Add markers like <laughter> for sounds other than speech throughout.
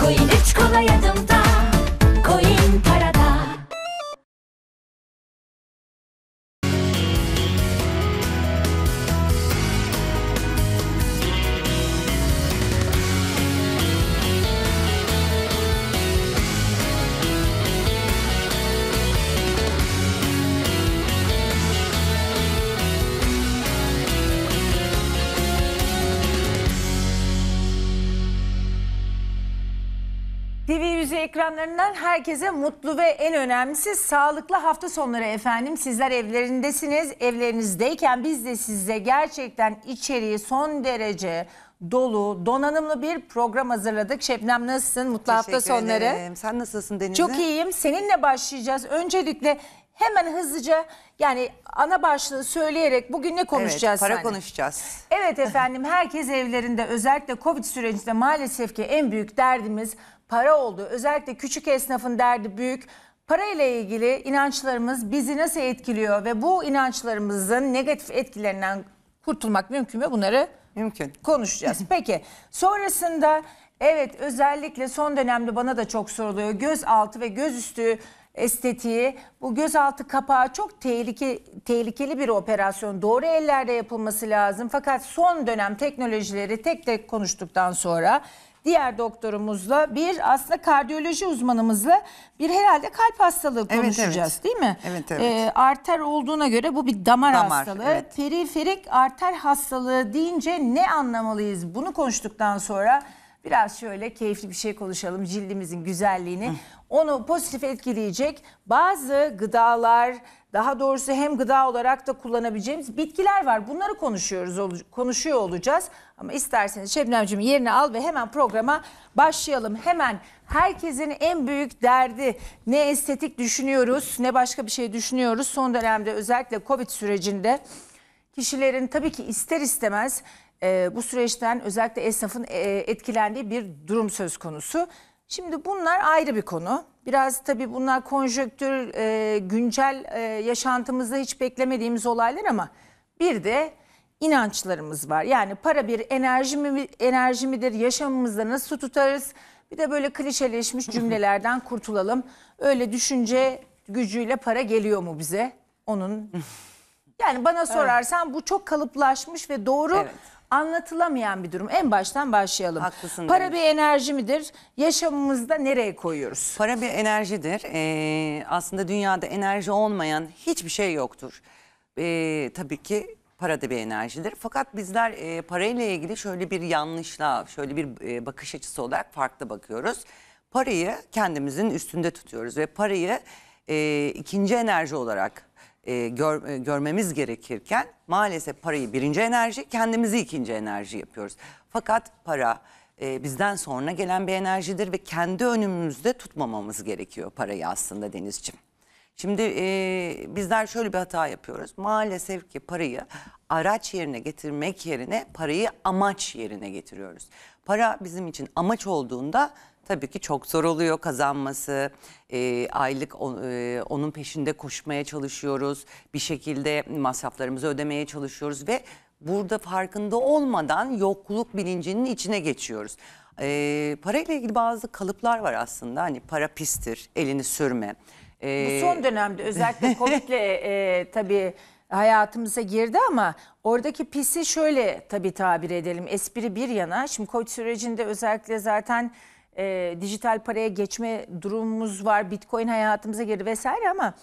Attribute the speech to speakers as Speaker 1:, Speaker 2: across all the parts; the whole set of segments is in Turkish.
Speaker 1: koyun üç kol ayadımda ekranlarından herkese mutlu ve en önemlisi sağlıklı hafta sonları efendim. Sizler evlerindesiniz, evlerinizdeyken biz de size gerçekten içeriği son derece dolu, donanımlı bir program hazırladık. Şebnem
Speaker 2: nasılsın? Mutlu Teşekkür hafta sonları. Ederim. Sen nasılsın Deniz? Çok
Speaker 1: iyiyim. Seninle başlayacağız. Öncelikle hemen hızlıca yani ana başlığı söyleyerek bugün ne konuşacağız? Evet, para hani?
Speaker 2: konuşacağız.
Speaker 1: Evet efendim herkes evlerinde özellikle Covid sürecinde maalesef ki en büyük derdimiz para oldu. Özellikle küçük esnafın derdi büyük. Para ile ilgili inançlarımız bizi nasıl etkiliyor ve bu inançlarımızın negatif etkilerinden kurtulmak mümkün mü? Bunları mümkün konuşacağız. <laughs> Peki sonrasında evet özellikle son dönemde bana da çok soruluyor. Göz altı ve göz üstü estetiği bu gözaltı kapağı çok tehlike, tehlikeli bir operasyon. Doğru ellerde yapılması lazım. Fakat son dönem teknolojileri tek tek konuştuktan sonra diğer doktorumuzla bir aslında kardiyoloji uzmanımızla bir herhalde kalp hastalığı Evet, konuşacağız evet. değil mi? Evet, evet. Ee, arter olduğuna göre bu bir damar, Damar, hastalığı. evet. Periferik arter hastalığı deyince ne anlamalıyız? Bunu konuştuktan sonra Biraz şöyle keyifli bir şey konuşalım cildimizin güzelliğini. Onu pozitif etkileyecek bazı gıdalar, daha doğrusu hem gıda olarak da kullanabileceğimiz bitkiler var. Bunları konuşuyoruz konuşuyor olacağız. Ama isterseniz Şebnemciğim yerini al ve hemen programa başlayalım. Hemen herkesin en büyük derdi ne estetik düşünüyoruz ne başka bir şey düşünüyoruz. Son dönemde özellikle Covid sürecinde kişilerin tabii ki ister istemez e, bu süreçten özellikle esnafın e, etkilendiği bir durum söz konusu. Şimdi bunlar ayrı bir konu. Biraz tabii bunlar konjöktür, e, güncel e, yaşantımızda hiç beklemediğimiz olaylar ama bir de inançlarımız var. Yani para bir enerji, mi, enerji midir, yaşamımızda nasıl tutarız? Bir de böyle klişeleşmiş <laughs> cümlelerden kurtulalım. Öyle düşünce gücüyle para geliyor mu bize? Onun <laughs> yani bana sorarsan evet. bu çok kalıplaşmış ve doğru evet anlatılamayan bir durum. En baştan başlayalım. Haklısın Para demiş.
Speaker 2: bir enerji midir? Yaşamımızda nereye koyuyoruz? Para bir enerjidir. Ee, aslında dünyada enerji olmayan hiçbir şey yoktur. Ee, tabii ki para da bir enerjidir. Fakat bizler e, parayla ilgili şöyle bir yanlışla, şöyle bir e, bakış açısı olarak farklı bakıyoruz. Parayı kendimizin üstünde tutuyoruz ve parayı e, ikinci enerji olarak e, gör, e, görmemiz gerekirken maalesef parayı birinci enerji, kendimizi ikinci enerji yapıyoruz. Fakat para e, bizden sonra gelen bir enerjidir ve kendi önümüzde tutmamamız gerekiyor parayı aslında Denizciğim. Şimdi e, bizler şöyle bir hata yapıyoruz. Maalesef ki parayı araç yerine getirmek yerine parayı amaç yerine getiriyoruz. Para bizim için amaç olduğunda tabii ki çok zor oluyor kazanması. E, aylık on, e, onun peşinde koşmaya çalışıyoruz. Bir şekilde masraflarımızı ödemeye çalışıyoruz ve burada farkında olmadan yokluk bilincinin içine geçiyoruz. E, parayla ilgili bazı kalıplar var aslında. Hani para pistir, elini sürme. E, Bu son
Speaker 1: dönemde özellikle <laughs> Covid'le e, tabii hayatımıza girdi ama oradaki pisi şöyle tabii tabir edelim. Espri bir yana şimdi Covid sürecinde özellikle zaten e, dijital paraya geçme durumumuz var. Bitcoin hayatımıza girdi vesaire ama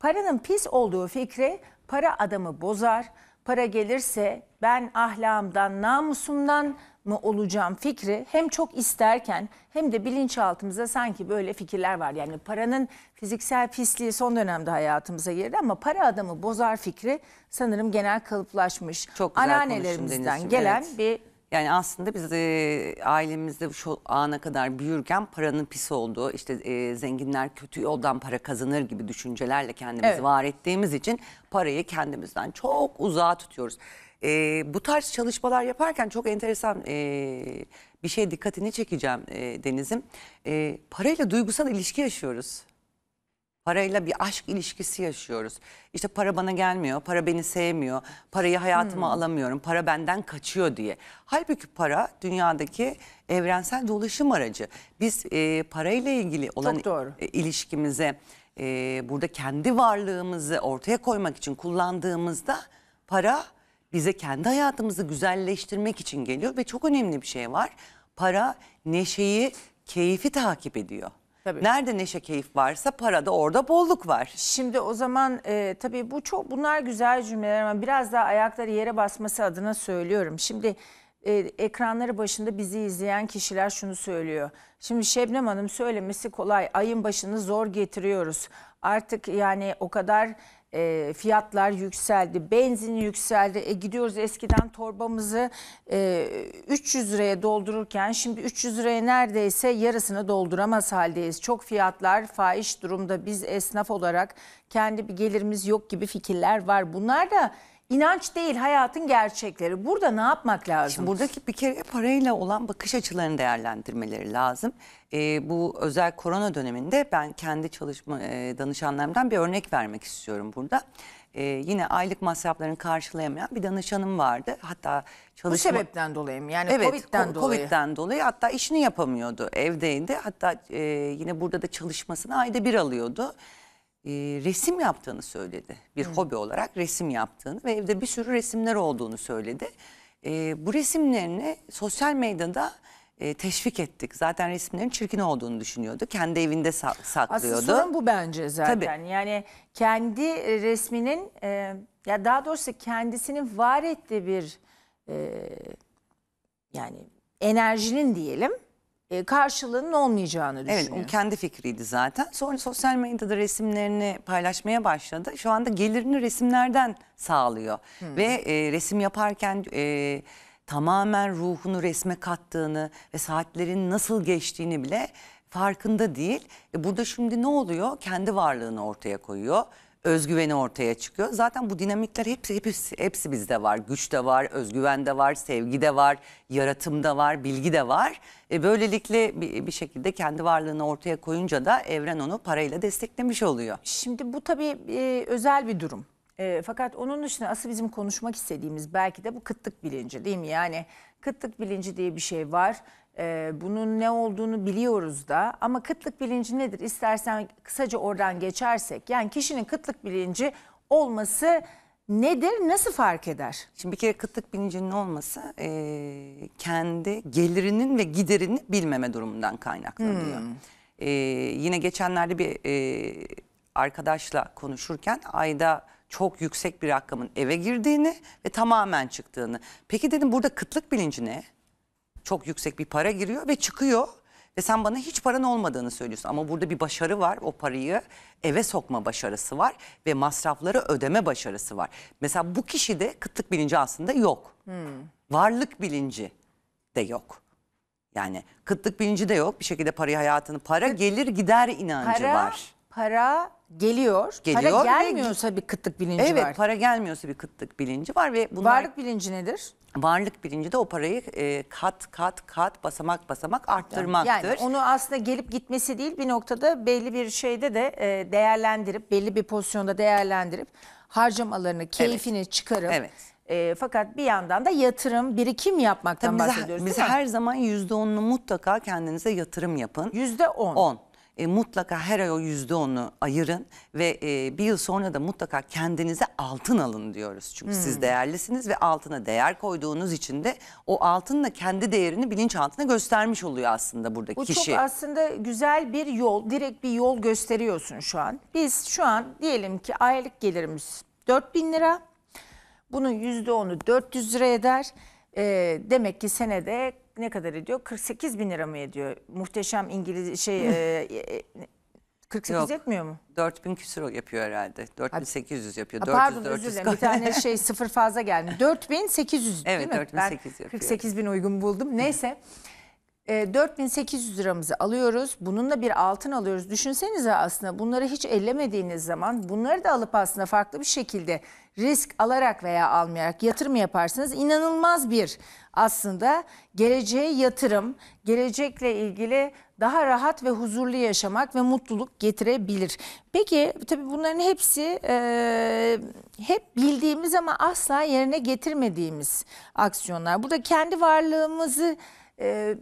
Speaker 1: paranın pis olduğu fikri para adamı bozar. Para gelirse ben ahlamdan namusumdan mı olacağım fikri hem çok isterken hem de bilinçaltımıza sanki böyle fikirler var. Yani paranın fiziksel pisliği son dönemde hayatımıza girdi ama para adamı bozar fikri sanırım genel kalıplaşmış. Çok güzel Anneannelerimizden gelen evet.
Speaker 2: bir yani aslında biz e, ailemizde şu ana kadar büyürken paranın pis olduğu, işte e, zenginler kötü yoldan para kazanır gibi düşüncelerle kendimizi Evet. var ettiğimiz için parayı kendimizden çok uzağa tutuyoruz. E, bu tarz çalışmalar yaparken çok enteresan e, bir şey dikkatini çekeceğim e, Deniz'im. E, parayla duygusal ilişki yaşıyoruz. Parayla bir aşk ilişkisi yaşıyoruz. İşte para bana gelmiyor, para beni sevmiyor, parayı hayatıma hmm. alamıyorum, para benden kaçıyor diye. Halbuki para dünyadaki evrensel dolaşım aracı. Biz e, parayla ilgili olan e, ilişkimize, e, burada kendi varlığımızı ortaya koymak için kullandığımızda para bize kendi hayatımızı güzelleştirmek için geliyor ve çok önemli bir şey var. Para neşeyi, keyfi takip ediyor. Tabii. Nerede neşe keyif varsa parada orada bolluk var. Şimdi
Speaker 1: o zaman e, tabii bu çok bunlar güzel cümleler ama biraz daha ayakları yere basması adına söylüyorum. Şimdi e, ekranları başında bizi izleyen kişiler şunu söylüyor. Şimdi Şebnem Hanım söylemesi kolay. Ayın başını zor getiriyoruz. Artık yani o kadar e, fiyatlar yükseldi, benzin yükseldi. E, gidiyoruz eskiden torbamızı e, 300 liraya doldururken şimdi 300 liraya neredeyse yarısını dolduramaz haldeyiz. Çok fiyatlar fahiş durumda biz esnaf olarak kendi bir gelirimiz yok gibi fikirler var. Bunlar da İnanç değil hayatın gerçekleri.
Speaker 2: Burada ne yapmak lazım? Şimdi buradaki bir kere parayla olan bakış açılarını değerlendirmeleri lazım. Ee, bu özel korona döneminde ben kendi çalışma e, danışanlarımdan bir örnek vermek istiyorum burada. Ee, yine aylık masraflarını karşılayamayan bir danışanım vardı. Hatta çalışma... Bu sebepten dolayı mı? Yani evet, Covid'den dolayı. Covid'den dolayı hatta işini yapamıyordu. Evdeydi. Hatta e, yine burada da çalışmasını ayda bir alıyordu e, resim yaptığını söyledi. Bir Hı. hobi olarak resim yaptığını ve evde bir sürü resimler olduğunu söyledi. E, bu resimlerini sosyal medyada e, teşvik ettik. Zaten resimlerin çirkin olduğunu düşünüyordu. Kendi evinde sa saklıyordu. Asıl sorun bu bence zaten. Tabii. Yani
Speaker 1: kendi e, resminin e, ya daha doğrusu kendisinin var ettiği bir
Speaker 2: e, yani enerjinin diyelim e, karşılığının olmayacağını düşünüyor. Evet, o kendi fikriydi zaten. Sonra sosyal medyada resimlerini paylaşmaya başladı. Şu anda gelirini resimlerden sağlıyor. Hmm. Ve e, resim yaparken e, tamamen ruhunu resme kattığını ve saatlerin nasıl geçtiğini bile farkında değil. E, burada şimdi ne oluyor? Kendi varlığını ortaya koyuyor özgüveni ortaya çıkıyor. Zaten bu dinamikler hepsi, hepsi, hepsi bizde var. Güç de var, özgüven de var, sevgi de var, yaratım da var, bilgi de var. E, böylelikle bir, bir şekilde kendi varlığını ortaya koyunca da evren onu parayla desteklemiş oluyor. Şimdi bu tabii
Speaker 1: e, özel bir durum. E, fakat onun dışında asıl bizim konuşmak istediğimiz belki de bu kıtlık bilinci değil mi? Yani kıtlık bilinci diye bir şey var. Ee, bunun ne olduğunu biliyoruz da ama kıtlık bilinci nedir? İstersen kısaca oradan geçersek. Yani kişinin kıtlık
Speaker 2: bilinci olması nedir? Nasıl fark eder? Şimdi bir kere kıtlık bilincinin olması e, kendi gelirinin ve giderini bilmeme durumundan kaynaklanıyor. Hmm. E, yine geçenlerde bir e, arkadaşla konuşurken ayda çok yüksek bir rakamın eve girdiğini ve tamamen çıktığını. Peki dedim burada kıtlık bilinci ne? çok yüksek bir para giriyor ve çıkıyor ve sen bana hiç paran olmadığını söylüyorsun. Ama burada bir başarı var. O parayı eve sokma başarısı var ve masrafları ödeme başarısı var. Mesela bu kişide kıtlık bilinci aslında yok. Hmm. Varlık bilinci de yok. Yani kıtlık bilinci de yok. Bir şekilde parayı hayatını para gelir gider inancı para, var.
Speaker 1: Para geliyor.
Speaker 2: Geliyor para ve- gelmiyorsa bir kıtlık bilinci evet, var. para gelmiyorsa bir kıtlık bilinci var ve bunlar Varlık bilinci nedir? varlık bilinci de o parayı e, kat kat kat basamak basamak arttırmaktır. Yani onu
Speaker 1: aslında gelip gitmesi değil bir noktada belli bir şeyde de e, değerlendirip belli bir pozisyonda değerlendirip harcamalarını, keyfini çıkarıp Evet. e, fakat bir yandan da yatırım, birikim yapmaktan Tabii bahsediyoruz. bize her
Speaker 2: zaman %10'unu mutlaka kendinize yatırım yapın. Yüzde on. 10 e, mutlaka her ay o yüzde onu ayırın ve e, bir yıl sonra da mutlaka kendinize altın alın diyoruz. Çünkü hmm. siz değerlisiniz ve altına değer koyduğunuz için de o altınla kendi değerini bilinçaltına göstermiş oluyor aslında buradaki Bu kişi. Bu çok
Speaker 1: aslında güzel bir yol, direkt bir yol gösteriyorsun şu an. Biz şu an diyelim ki aylık gelirimiz 4000 lira. Bunun yüzde onu 400 lira eder. E, demek ki senede ne kadar ediyor? 48 bin lira mı ediyor? Muhteşem
Speaker 2: İngiliz şey <laughs> e, e, 48 Yok. etmiyor mu? 4000 küsur yapıyor herhalde. 4800 yapıyor. Ha, pardon 400, özür dilerim. bir
Speaker 1: tane <laughs> şey sıfır fazla geldi. 4800 evet, değil mi? Evet 4800 yapıyor. 48 bin uygun buldum. Neyse e, ee, 4800 liramızı alıyoruz. Bununla bir altın alıyoruz. Düşünsenize aslında bunları hiç ellemediğiniz zaman bunları da alıp aslında farklı bir şekilde risk alarak veya almayarak yatırım yaparsanız inanılmaz bir aslında geleceğe yatırım, gelecekle ilgili daha rahat ve huzurlu yaşamak ve mutluluk getirebilir. Peki tabii bunların hepsi e, hep bildiğimiz ama asla yerine getirmediğimiz aksiyonlar. Burada kendi varlığımızı e,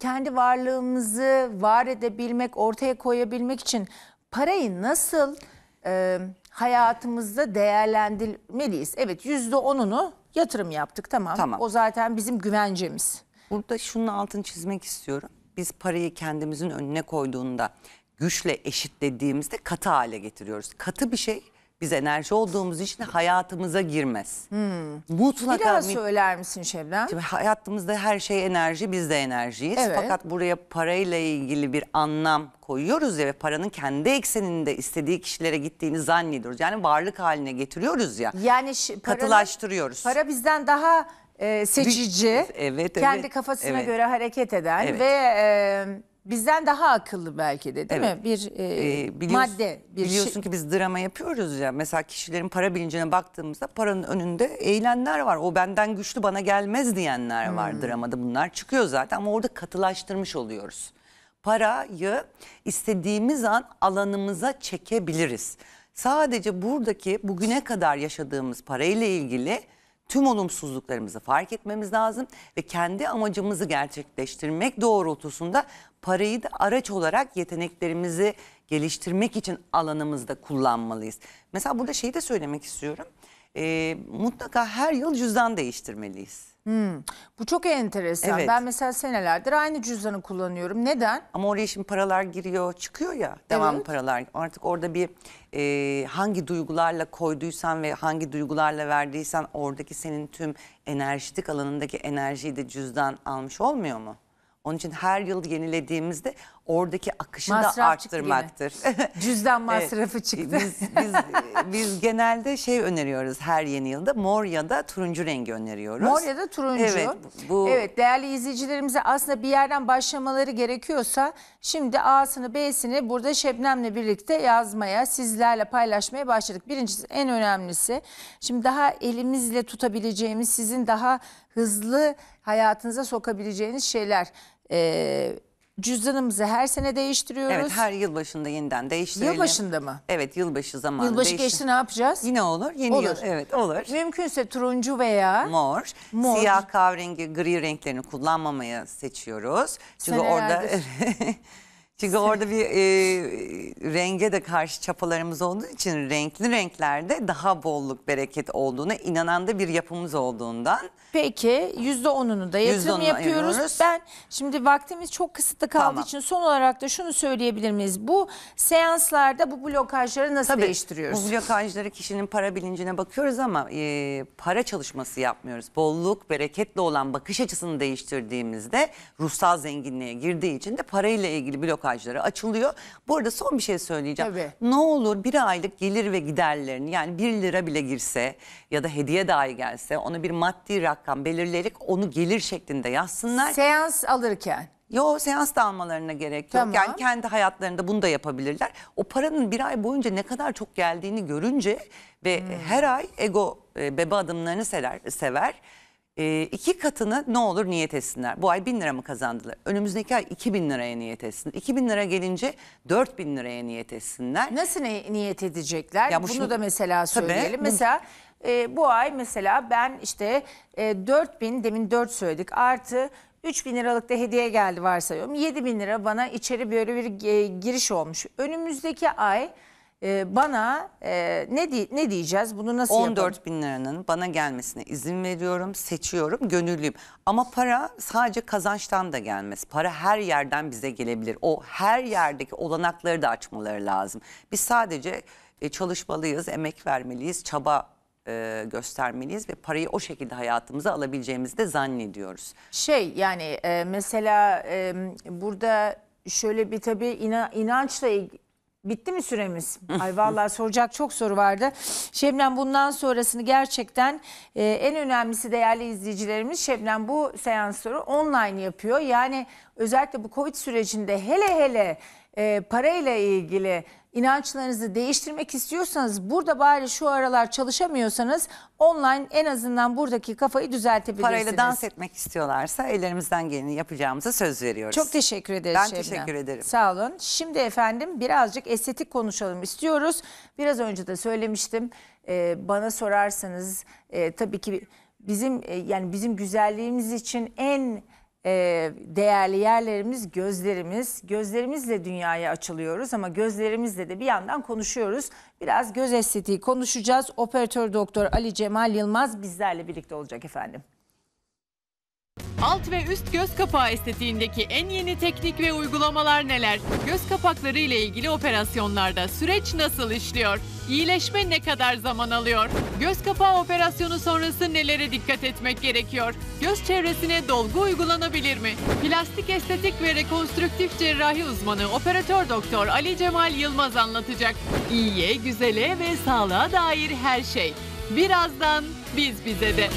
Speaker 1: kendi varlığımızı var edebilmek, ortaya koyabilmek için parayı nasıl e, hayatımızda değerlendirmeliyiz? Evet yüzde onunu yatırım yaptık tamam. tamam. O zaten bizim güvencemiz.
Speaker 2: Burada şunun altını çizmek istiyorum. Biz parayı kendimizin önüne koyduğunda güçle eşitlediğimizde katı hale getiriyoruz. Katı bir şey biz enerji olduğumuz için hayatımıza girmez. Hmm. Mutlaka Bir
Speaker 1: söyler misin Şebnem? Şimdi
Speaker 2: hayatımızda her şey enerji, biz de enerjiyiz. Evet. Fakat buraya parayla ilgili bir anlam koyuyoruz ya ve paranın kendi ekseninde istediği kişilere gittiğini zannediyoruz. Yani varlık haline getiriyoruz ya. Yani paranın, katılaştırıyoruz.
Speaker 1: Para bizden daha e, seçici, evet,
Speaker 2: evet, kendi kafasına evet. göre
Speaker 1: hareket eden evet. ve... E, Bizden daha akıllı belki de değil Evet. mi? Bir e, Ee, madde. Bir şey. biliyorsun
Speaker 2: şey- ki biz drama yapıyoruz ya. Mesela kişilerin para bilincine baktığımızda paranın önünde eğilenler var. O benden güçlü bana gelmez diyenler hmm. var dramada. Bunlar çıkıyor zaten ama orada katılaştırmış oluyoruz. Parayı istediğimiz an alanımıza çekebiliriz. Sadece buradaki bugüne kadar yaşadığımız parayla ilgili tüm olumsuzluklarımızı fark etmemiz lazım ve kendi amacımızı gerçekleştirmek doğrultusunda parayı da araç olarak yeteneklerimizi geliştirmek için alanımızda kullanmalıyız. Mesela burada şeyi de söylemek istiyorum e, mutlaka her yıl cüzdan değiştirmeliyiz.
Speaker 1: Hmm, bu çok enteresan. Evet. Ben mesela senelerdir aynı cüzdanı kullanıyorum. Neden?
Speaker 2: Ama oraya şimdi paralar giriyor çıkıyor ya devam Evet. paralar. Artık orada bir e, hangi duygularla koyduysan ve hangi duygularla verdiysen oradaki senin tüm enerjitik alanındaki enerjiyi de cüzdan almış olmuyor mu? Onun için her yıl yenilediğimizde oradaki akışını Masraf da arttırmaktır.
Speaker 1: <laughs> Cüzdan masrafı
Speaker 2: çıktı. biz, biz, biz genelde şey öneriyoruz her yeni yılda mor ya da turuncu rengi öneriyoruz. Mor ya da turuncu. Evet, bu... evet
Speaker 1: değerli izleyicilerimize aslında bir yerden başlamaları gerekiyorsa şimdi A'sını B'sini burada Şebnem'le birlikte yazmaya sizlerle paylaşmaya başladık. Birincisi en önemlisi şimdi daha elimizle tutabileceğimiz sizin daha hızlı hayatınıza sokabileceğiniz şeyler. Ee, cüzdanımızı her sene değiştiriyoruz. Evet her
Speaker 2: yıl başında yeniden değiştirelim. başında mı? Evet yılbaşı zamanı. Yılbaşı geçti ne
Speaker 1: yapacağız? Yine olur.
Speaker 2: Yeni Olur. yıl. Evet olur.
Speaker 1: Mümkünse turuncu veya
Speaker 2: Mor, Mor. siyah kahverengi, gri renklerini kullanmamayı seçiyoruz. Çünkü orada <laughs> çünkü orada bir e, renge de karşı çapalarımız olduğu için renkli renklerde daha bolluk bereket olduğuna inanan da bir yapımız olduğundan
Speaker 1: Peki %10'unu da yatırım %10'unu yapıyoruz. ayırıyoruz. Ben şimdi vaktimiz çok kısıtlı kaldığı Tamam. için son olarak da şunu söyleyebilir miyiz? Bu seanslarda bu blokajları nasıl değiştiriyoruz? Bu
Speaker 2: blokajları kişinin para bilincine bakıyoruz ama e, para çalışması yapmıyoruz. Bolluk, bereketli olan bakış açısını değiştirdiğimizde ruhsal zenginliğe girdiği için de parayla ilgili blokajları açılıyor. Bu arada son bir şey söyleyeceğim. Tabii. Ne olur bir aylık gelir ve giderlerini yani 1 lira bile girse ya da hediye dahi gelse onu bir maddi rakam rakam belirleyerek onu gelir şeklinde yazsınlar. Seans alırken. Yo seans da almalarına gerek yok. Tamam. Yani kendi hayatlarında bunu da yapabilirler. O paranın bir ay boyunca ne kadar çok geldiğini görünce ve hmm. her ay ego e, bebe adımlarını sever. sever. E, iki katını ne olur niyet etsinler. Bu ay bin lira mı kazandılar? Önümüzdeki ay iki bin liraya niyet etsin. İki bin lira gelince dört bin liraya niyet etsinler. Nasıl ne, niyet edecekler? Ya bu
Speaker 1: Bunu şimdi, da mesela söyleyelim. Tabii, mesela e, bu ay mesela ben işte e, 4 bin demin 4 söyledik artı 3 bin liralık da hediye geldi varsayıyorum. 7 bin lira bana içeri böyle bir e, giriş olmuş. Önümüzdeki ay e, bana e, ne di ne diyeceğiz bunu nasıl 14 yapalım?
Speaker 2: bin liranın bana gelmesine izin veriyorum, seçiyorum, gönüllüyüm. Ama para sadece kazançtan da gelmez. Para her yerden bize gelebilir. O her yerdeki olanakları da açmaları lazım. Biz sadece e, çalışmalıyız, emek vermeliyiz, çaba e, göstermeliyiz ve parayı o şekilde hayatımıza alabileceğimizi de zannediyoruz.
Speaker 1: Şey yani e, mesela e, burada şöyle bir tabii ina, inançla Bitti mi süremiz? <laughs> Ay vallahi soracak çok soru vardı. Şebnem bundan sonrasını gerçekten e, en önemlisi değerli izleyicilerimiz Şebnem bu seansları online yapıyor. Yani özellikle bu Covid sürecinde hele hele e, parayla ilgili inançlarınızı değiştirmek istiyorsanız burada bari şu aralar çalışamıyorsanız online en azından buradaki kafayı düzeltebilirsiniz. Parayla dans
Speaker 2: etmek istiyorlarsa ellerimizden geleni yapacağımıza söz veriyoruz. Çok
Speaker 1: teşekkür ederiz Ben Şebnem. teşekkür ederim. Sağ olun. Şimdi efendim birazcık estetik konuşalım istiyoruz. Biraz önce de söylemiştim. Ee, bana sorarsanız e, tabii ki bizim e, yani bizim güzelliğimiz için en ee, değerli yerlerimiz gözlerimiz. Gözlerimizle dünyaya açılıyoruz ama gözlerimizle de bir yandan konuşuyoruz. Biraz göz estetiği konuşacağız. Operatör doktor Ali Cemal Yılmaz bizlerle birlikte olacak efendim.
Speaker 3: Alt ve üst göz kapağı estetiğindeki en yeni teknik ve uygulamalar neler? Göz kapakları ile ilgili operasyonlarda süreç nasıl işliyor? İyileşme ne kadar zaman alıyor? Göz kapağı operasyonu sonrası nelere dikkat etmek gerekiyor? Göz çevresine dolgu uygulanabilir mi? Plastik estetik ve rekonstrüktif cerrahi uzmanı operatör doktor Ali Cemal Yılmaz anlatacak. İyiye, güzele ve sağlığa dair her şey. Birazdan biz bize de.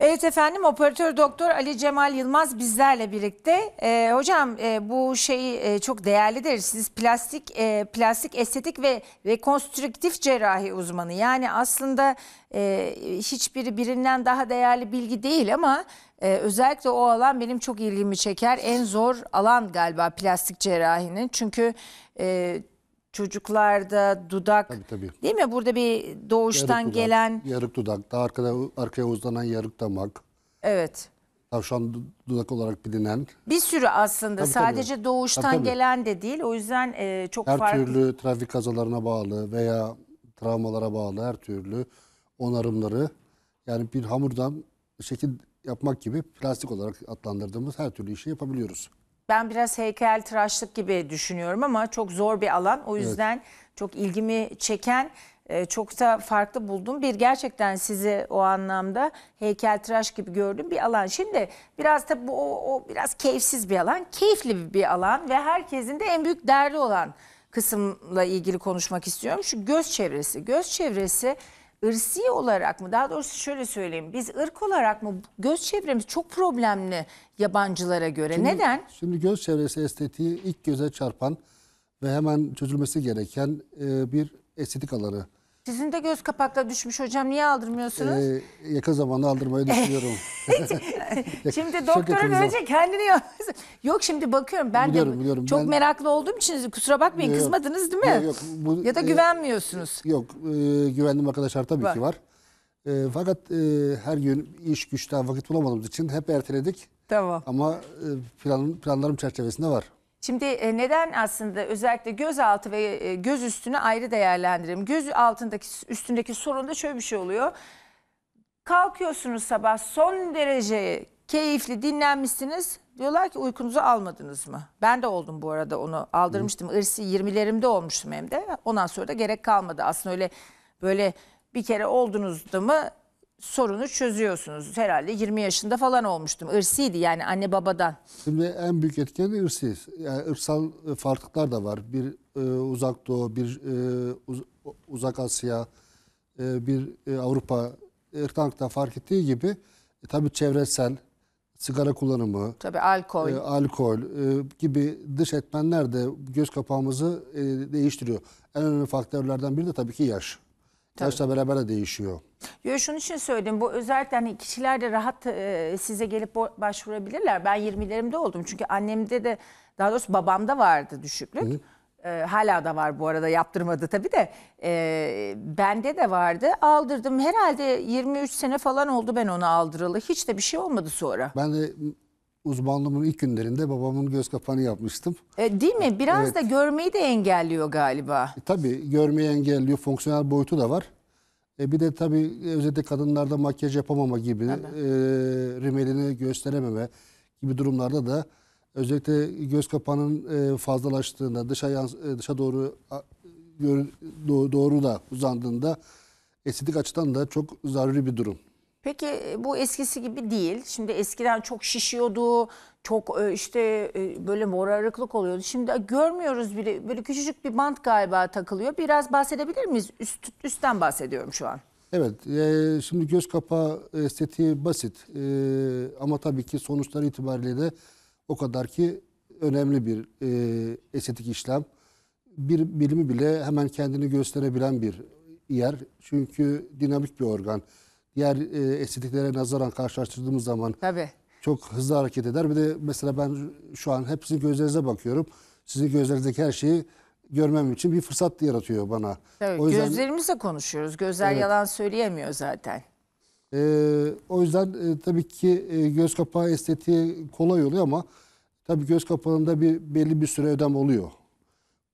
Speaker 1: Evet efendim operatör doktor Ali Cemal Yılmaz bizlerle birlikte. Ee, hocam e, bu şey e, çok değerlidir. Siz plastik e, plastik estetik ve rekonstrüktif cerrahi uzmanı. Yani aslında e, hiçbiri birinden daha değerli bilgi değil ama e, özellikle o alan benim çok ilgimi çeker. En zor alan galiba plastik cerrahinin. Çünkü e,
Speaker 4: çocuklarda dudak tabii, tabii.
Speaker 1: değil mi? Burada bir doğuştan yarık dudak, gelen
Speaker 4: yarık dudak, daha arkada arkaya uzanan yarık damak. Evet. Tavşan dudak olarak bilinen.
Speaker 1: Bir sürü aslında tabii, sadece tabii. doğuştan tabii, tabii. gelen de değil. O yüzden e, çok her farklı. Her türlü
Speaker 4: trafik kazalarına bağlı veya travmalara bağlı her türlü onarımları yani bir hamurdan şekil yapmak gibi plastik olarak adlandırdığımız her türlü işi yapabiliyoruz
Speaker 1: ben biraz heykel tıraşlık gibi düşünüyorum ama çok zor bir alan. O yüzden evet. çok ilgimi çeken e, çok da farklı buldum. Bir gerçekten sizi o anlamda heykeltıraş gibi gördüm bir alan. Şimdi biraz tabii bu o, o biraz keyifsiz bir alan. Keyifli bir alan ve herkesin de en büyük derdi olan kısımla ilgili konuşmak istiyorum. Şu göz çevresi. Göz çevresi ırsi olarak mı daha doğrusu şöyle söyleyeyim biz ırk olarak mı göz çevremiz çok problemli yabancılara göre. Şimdi, Neden?
Speaker 4: Şimdi göz çevresi estetiği ilk göze çarpan ve hemen çözülmesi gereken e, bir estetik alanı.
Speaker 1: Sizin de göz kapakla düşmüş hocam. Niye aldırmıyorsunuz? Ee,
Speaker 4: yakın zamanda aldırmayı <laughs> düşünüyorum. şimdi doktorun önce
Speaker 1: kendini yormasın. <laughs> Yok şimdi bakıyorum ben biliyorum, de biliyorum. çok ben... meraklı olduğum için kusura bakmayın yok, kızmadınız değil mi? Yok, yok, bu, ya da e, güvenmiyorsunuz.
Speaker 4: E, yok e, güvendiğim arkadaşlar tabii var. ki var. E, fakat e, her gün iş güçten vakit bulamadığımız için hep erteledik. Tamam. Ama e, plan, planlarım çerçevesinde var.
Speaker 1: Şimdi e, neden aslında özellikle göz altı ve e, göz üstünü ayrı değerlendirelim. Göz altındaki üstündeki sorun da şöyle bir şey oluyor. Kalkıyorsunuz sabah son derece keyifli dinlenmişsiniz. Diyorlar ki uykunuzu almadınız mı? Ben de oldum bu arada onu aldırmıştım. Irsi 20'lerimde olmuştum hem de. Ondan sonra da gerek kalmadı. Aslında öyle böyle bir kere oldunuz da mı sorunu çözüyorsunuz. Herhalde 20 yaşında falan olmuştum. Irsiydi yani anne babadan.
Speaker 4: Şimdi en büyük etken de ırsi. Yani ırsal e, farklılıklar da var. Bir e, uzak doğu, bir e, uz, uzak Asya, e, bir e, Avrupa ırktankta e, fark ettiği gibi e, tabii çevresel sigara kullanımı, tabii alkol, e, alkol e, gibi dış etmenler de göz kapağımızı e, değiştiriyor. En önemli faktörlerden biri de tabii ki yaş. Yaşla beraber de değişiyor.
Speaker 1: Yo, şunun için söyledim. Bu özellikle hani kişiler de rahat e, size gelip başvurabilirler. Ben 20'lerimde oldum. Çünkü annemde de daha doğrusu babamda vardı düşüklük. E, hala da var bu arada yaptırmadı tabii de. E, bende de vardı. Aldırdım. Herhalde 23 sene falan oldu ben onu aldıralı. Hiç de bir şey olmadı sonra. Ben de
Speaker 4: uzmanlığımın ilk günlerinde babamın göz kapağını yapmıştım.
Speaker 1: E, değil mi? Biraz evet. da görmeyi de engelliyor
Speaker 4: galiba. E, tabii görmeyi engelliyor. Fonksiyonel boyutu da var. E, bir de tabii e, özellikle kadınlarda makyaj yapamama gibi, e, rimelini gösterememe gibi durumlarda da özellikle göz kapağının e, fazlalaştığında, dışa, yans, e, dışa doğru a, doğru da uzandığında estetik açıdan da çok zaruri bir durum.
Speaker 1: Peki e, bu eskisi gibi değil. Şimdi eskiden çok şişiyordu, çok e, işte e, böyle morarıklık oluyordu. Şimdi görmüyoruz bile böyle küçücük bir bant galiba takılıyor. Biraz bahsedebilir miyiz? Üst, üstten bahsediyorum şu an.
Speaker 4: Evet, e, şimdi göz kapağı estetiği basit e, ama tabii ki sonuçları itibariyle de o kadar ki önemli bir e, estetik işlem. Bir bilimi bile hemen kendini gösterebilen bir yer. Çünkü dinamik bir organ diğer e, estetiklere nazaran karşılaştırdığımız zaman Tabii. çok hızlı hareket eder. Bir de mesela ben şu an hepsini gözlerinize bakıyorum. Sizin gözlerinizdeki her şeyi görmem için bir fırsat yaratıyor bana.
Speaker 1: Tabii, o yüzden, gözlerimizle konuşuyoruz. Gözler evet. yalan söyleyemiyor zaten.
Speaker 4: E, o yüzden e, tabii ki e, göz kapağı estetiği kolay oluyor ama tabii göz kapağında bir belli bir süre ödem oluyor.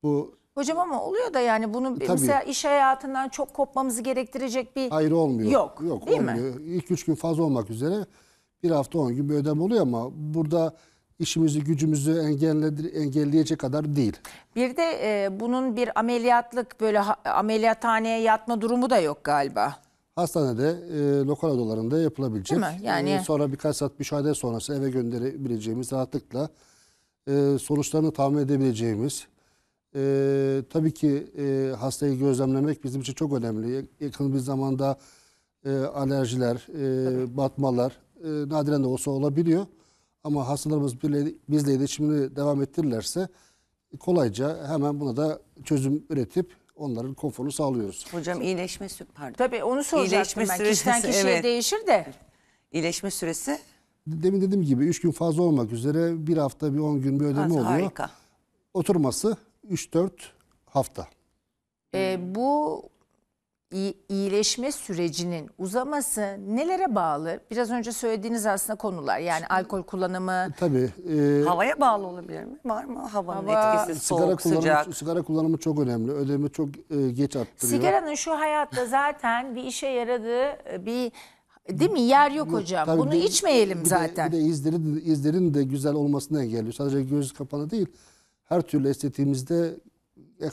Speaker 4: Bu
Speaker 1: Hocam ama oluyor da yani bunu e, Tabii. mesela iş hayatından çok kopmamızı gerektirecek bir... Hayır olmuyor. Yok,
Speaker 4: Yok değil olmuyor. mi? İlk üç gün fazla olmak üzere bir hafta on gün bir ödem oluyor ama burada işimizi gücümüzü engelleyecek kadar değil.
Speaker 1: Bir de e, bunun bir ameliyatlık böyle ha, ameliyathaneye yatma durumu da yok galiba.
Speaker 4: Hastanede e, lokal odalarında yapılabilecek. Değil mi? Yani... E, sonra birkaç saat bir müşahede sonrası eve gönderebileceğimiz rahatlıkla e, sonuçlarını tahmin edebileceğimiz e, tabii ki e, hastayı gözlemlemek bizim için çok önemli. Yakın bir zamanda e, alerjiler, e, batmalar e, nadiren de olsa olabiliyor. Ama hastalarımız birle, bizle iletişimini devam ettirirlerse kolayca hemen buna da çözüm üretip onların konforunu sağlıyoruz.
Speaker 2: Hocam iyileşme sü- Tabii onu soracaktım İyileşme süresi. Kişiden süresi, kişiye evet. değişir de. İyileşme süresi
Speaker 4: Demin dediğim gibi 3 gün fazla olmak üzere bir hafta bir 10 gün bir ödeme az oluyor. harika. Oturması 3-4 hafta.
Speaker 1: E, bu iyileşme sürecinin uzaması nelere bağlı? Biraz önce söylediğiniz aslında konular yani alkol kullanımı. E,
Speaker 4: tabii. E, Havaya
Speaker 1: bağlı olabilir mi? Var mı havanın
Speaker 4: Hava- etkisi? Sigara Soğuk, kullanımı, sıcak. sigara kullanımı çok önemli. Ödeme çok e, geç arttırıyor. Sigaranın
Speaker 1: şu hayatta zaten bir işe yaradığı e, bir değil mi yer yok hocam. Tabii Bunu bir-
Speaker 4: içmeyelim bir de- zaten. bir de izlerin, izlerin de güzel olmasını engelliyor. Sadece göz kapalı değil her türlü estetiğimizde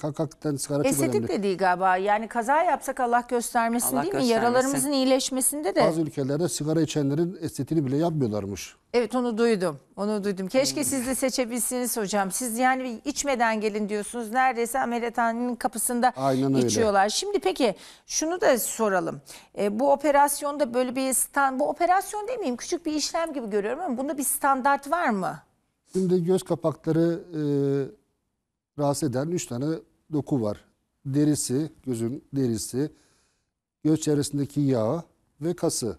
Speaker 4: hakikaten sigara çok önemli. Estetik de
Speaker 1: değil galiba. Yani kaza yapsak Allah göstermesin Allah değil mi? Yaralarımızın iyileşmesinde de. Bazı
Speaker 4: ülkelerde sigara içenlerin estetiğini bile yapmıyorlarmış.
Speaker 1: Evet onu duydum. Onu duydum. Keşke siz de seçebilsiniz hocam. Siz yani içmeden gelin diyorsunuz. Neredeyse ameliyathanenin kapısında Aynen öyle. içiyorlar. Şimdi peki şunu da soralım. E, bu operasyonda böyle bir stand, bu operasyon demeyeyim küçük bir işlem gibi görüyorum ama bunda bir standart var mı?
Speaker 4: Şimdi göz kapakları e, rahatsız eden 3 tane doku var. Derisi, gözün derisi, göz çevresindeki yağ ve kası.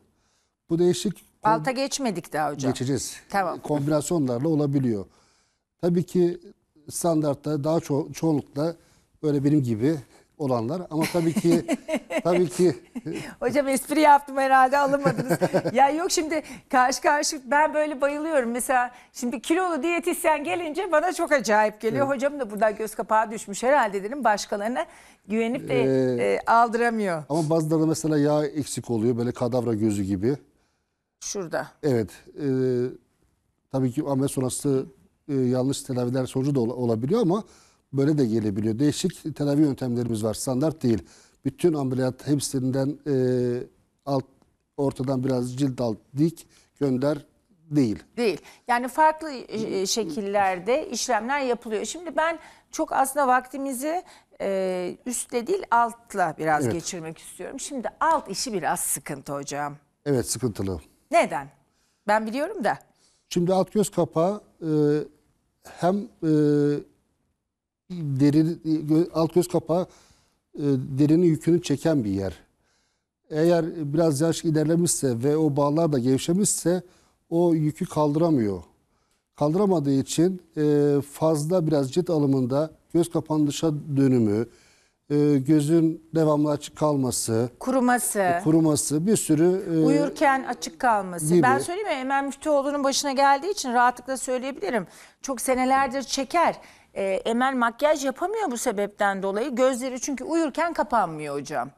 Speaker 4: Bu değişik Alta
Speaker 1: geçmedik daha hocam.
Speaker 4: geçeceğiz. Tamam. <laughs> Kombinasyonlarla olabiliyor. Tabii ki standartta daha ço- çoğunlukla böyle benim gibi olanlar ama tabii ki <laughs> tabii ki
Speaker 1: Hocam espri yaptım herhalde alamadınız. <laughs> ya yok şimdi karşı karşı ben böyle bayılıyorum. Mesela şimdi kilolu diyetisyen gelince bana çok acayip geliyor. Evet. Hocam da burada göz kapağı düşmüş herhalde dedim başkalarına güvenip de Ee, e, aldıramıyor.
Speaker 4: ama bazıları mesela yağ eksik oluyor böyle kadavra gözü gibi. Şurada. Evet. e, tabii ki ameliyat sonrası e, yanlış tedaviler sonucu da olabiliyor ama böyle de gelebiliyor. Değişik tedavi yöntemlerimiz var. Standart değil. Bütün ameliyat hepsinden e, alt ortadan biraz cilt alt dik gönder değil.
Speaker 1: Değil. Yani farklı e, şekillerde işlemler yapılıyor. Şimdi ben çok aslında vaktimizi e, üstle değil altla biraz evet. geçirmek istiyorum. Şimdi alt işi biraz sıkıntı
Speaker 4: hocam. Evet sıkıntılı.
Speaker 1: Neden? Ben biliyorum da.
Speaker 4: Şimdi alt göz kapağı e, hem e, deri, alt göz kapağı e, derinin yükünü çeken bir yer. Eğer biraz yaş ilerlemişse ve o bağlar da gevşemişse o yükü kaldıramıyor. Kaldıramadığı için e, fazla biraz cilt alımında göz kapağının dışa dönümü, e, gözün devamlı açık kalması,
Speaker 1: kuruması,
Speaker 4: kuruması bir sürü uyurken
Speaker 1: açık kalması. Gibi. Ben söyleyeyim mi Emel Müftüoğlu'nun başına geldiği için rahatlıkla söyleyebilirim. Çok senelerdir çeker. E, Emel makyaj yapamıyor bu sebepten dolayı. Gözleri çünkü uyurken kapanmıyor hocam.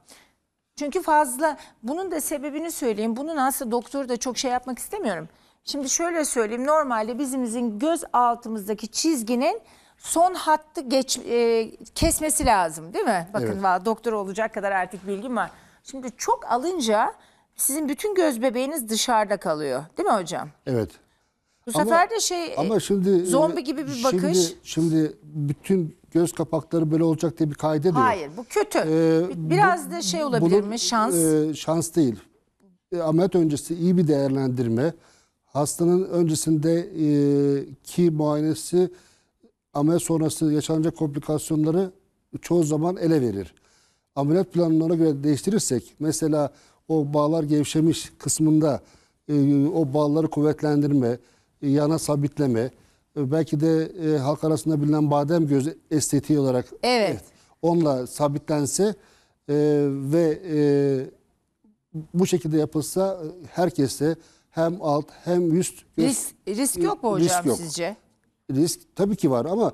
Speaker 1: Çünkü fazla bunun da sebebini söyleyeyim. Bunun aslında doktoru da çok şey yapmak istemiyorum. Şimdi şöyle söyleyeyim. Normalde bizimizin göz altımızdaki çizginin son hattı geç, e, kesmesi lazım değil mi? Bakın evet. doktor olacak kadar artık bilgim var. Şimdi çok alınca sizin bütün göz bebeğiniz dışarıda kalıyor değil mi hocam? Evet. Bu ama, sefer de şey e, ama
Speaker 4: şimdi e, zombi gibi bir bakış. Şimdi, şimdi bütün göz kapakları böyle olacak diye bir kaide diyor. Hayır bu kötü. Ee, Biraz bu, da şey olabilir bunun, mi şans? E, şans değil. E, ameliyat öncesi iyi bir değerlendirme. Hastanın öncesinde e, ki muayenesi ameliyat sonrası yaşanacak komplikasyonları çoğu zaman ele verir. Ameliyat planını ona göre değiştirirsek mesela o bağlar gevşemiş kısmında e, o bağları kuvvetlendirme, yana sabitleme, e, belki de e, halk arasında bilinen badem göz estetiği olarak evet. evet onunla sabitlense e, ve bu şekilde yapılsa herkese hem alt hem üst risk,
Speaker 1: risk yok mu hocam risk yok. sizce?
Speaker 4: Risk tabii ki var ama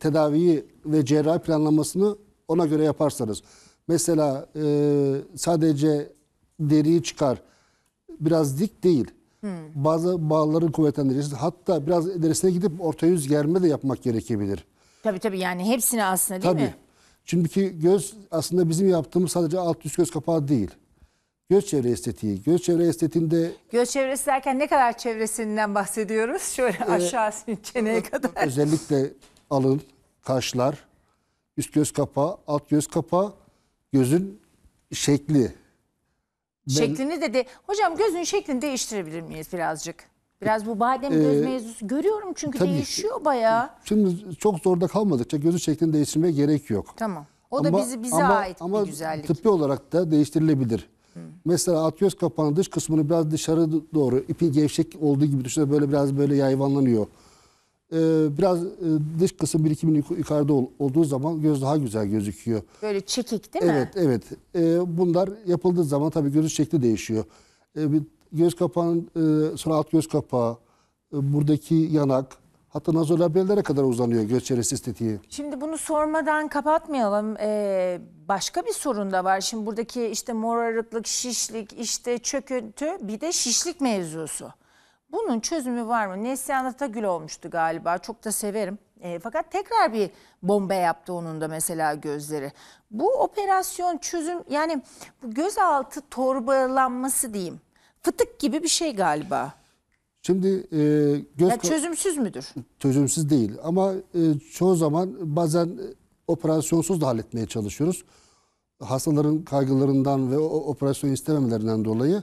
Speaker 4: tedaviyi ve cerrahi planlamasını ona göre yaparsanız. Mesela sadece deriyi çıkar biraz dik değil Hmm. Bazı bağların kuvvetlendireceğiz. Hatta biraz ilerisine gidip orta yüz germe de yapmak gerekebilir.
Speaker 1: Tabii tabii yani hepsini aslında değil tabii. mi?
Speaker 4: Çünkü göz aslında bizim yaptığımız sadece alt üst göz kapağı değil. Göz çevre estetiği. Göz çevre estetiğinde...
Speaker 1: Göz çevresi derken ne kadar çevresinden bahsediyoruz? Şöyle e, ee, aşağısı çeneye
Speaker 4: kadar. Özellikle alın, kaşlar, üst göz kapağı, alt göz kapağı, gözün şekli. Şeklini
Speaker 1: dedi hocam gözün şeklini değiştirebilir miyiz birazcık? Biraz bu badem göz Ee, mevzusu görüyorum çünkü tabii. değişiyor
Speaker 4: bayağı. Şimdi çok zorda kalmadıkça gözün şeklini değiştirmeye gerek yok.
Speaker 1: Tamam. O da bizi bize ama- ait ama bir güzellik.
Speaker 4: tıbbi olarak da değiştirilebilir. Mesela at göz kapağının dış kısmını biraz dışarı doğru, ipin gevşek olduğu gibi düşünün böyle biraz böyle yayvanlanıyor. Ee, biraz e, dış kısım birikiminin yukarıda olduğu zaman göz daha güzel gözüküyor. Böyle
Speaker 1: çekik değil evet, mi?
Speaker 4: Evet, evet. Ee, bunlar yapıldığı zaman tabii gözün şekli değişiyor. Ee, göz kapağının e, sonra alt göz kapağı, e, buradaki yanak, hatta nazolabellere kadar uzanıyor göz çevresi estetiği.
Speaker 1: Şimdi bunu sormadan kapatmayalım. başka bir sorun da var. Şimdi buradaki işte morarıklık, şişlik, işte çöküntü bir de şişlik mevzusu. Bunun çözümü var mı? Neslihan Atagül olmuştu galiba. Çok da severim. E, fakat tekrar bir bomba yaptı onun da mesela gözleri. Bu operasyon çözüm yani bu gözaltı torbalanması diyeyim. Fıtık gibi bir şey galiba.
Speaker 4: Şimdi e, göz yani çözümsüz müdür? Çözümsüz değil ama e, çoğu zaman bazen e, operasyonsuz da halletmeye çalışıyoruz. Hastaların kaygılarından ve o, operasyon istememelerinden dolayı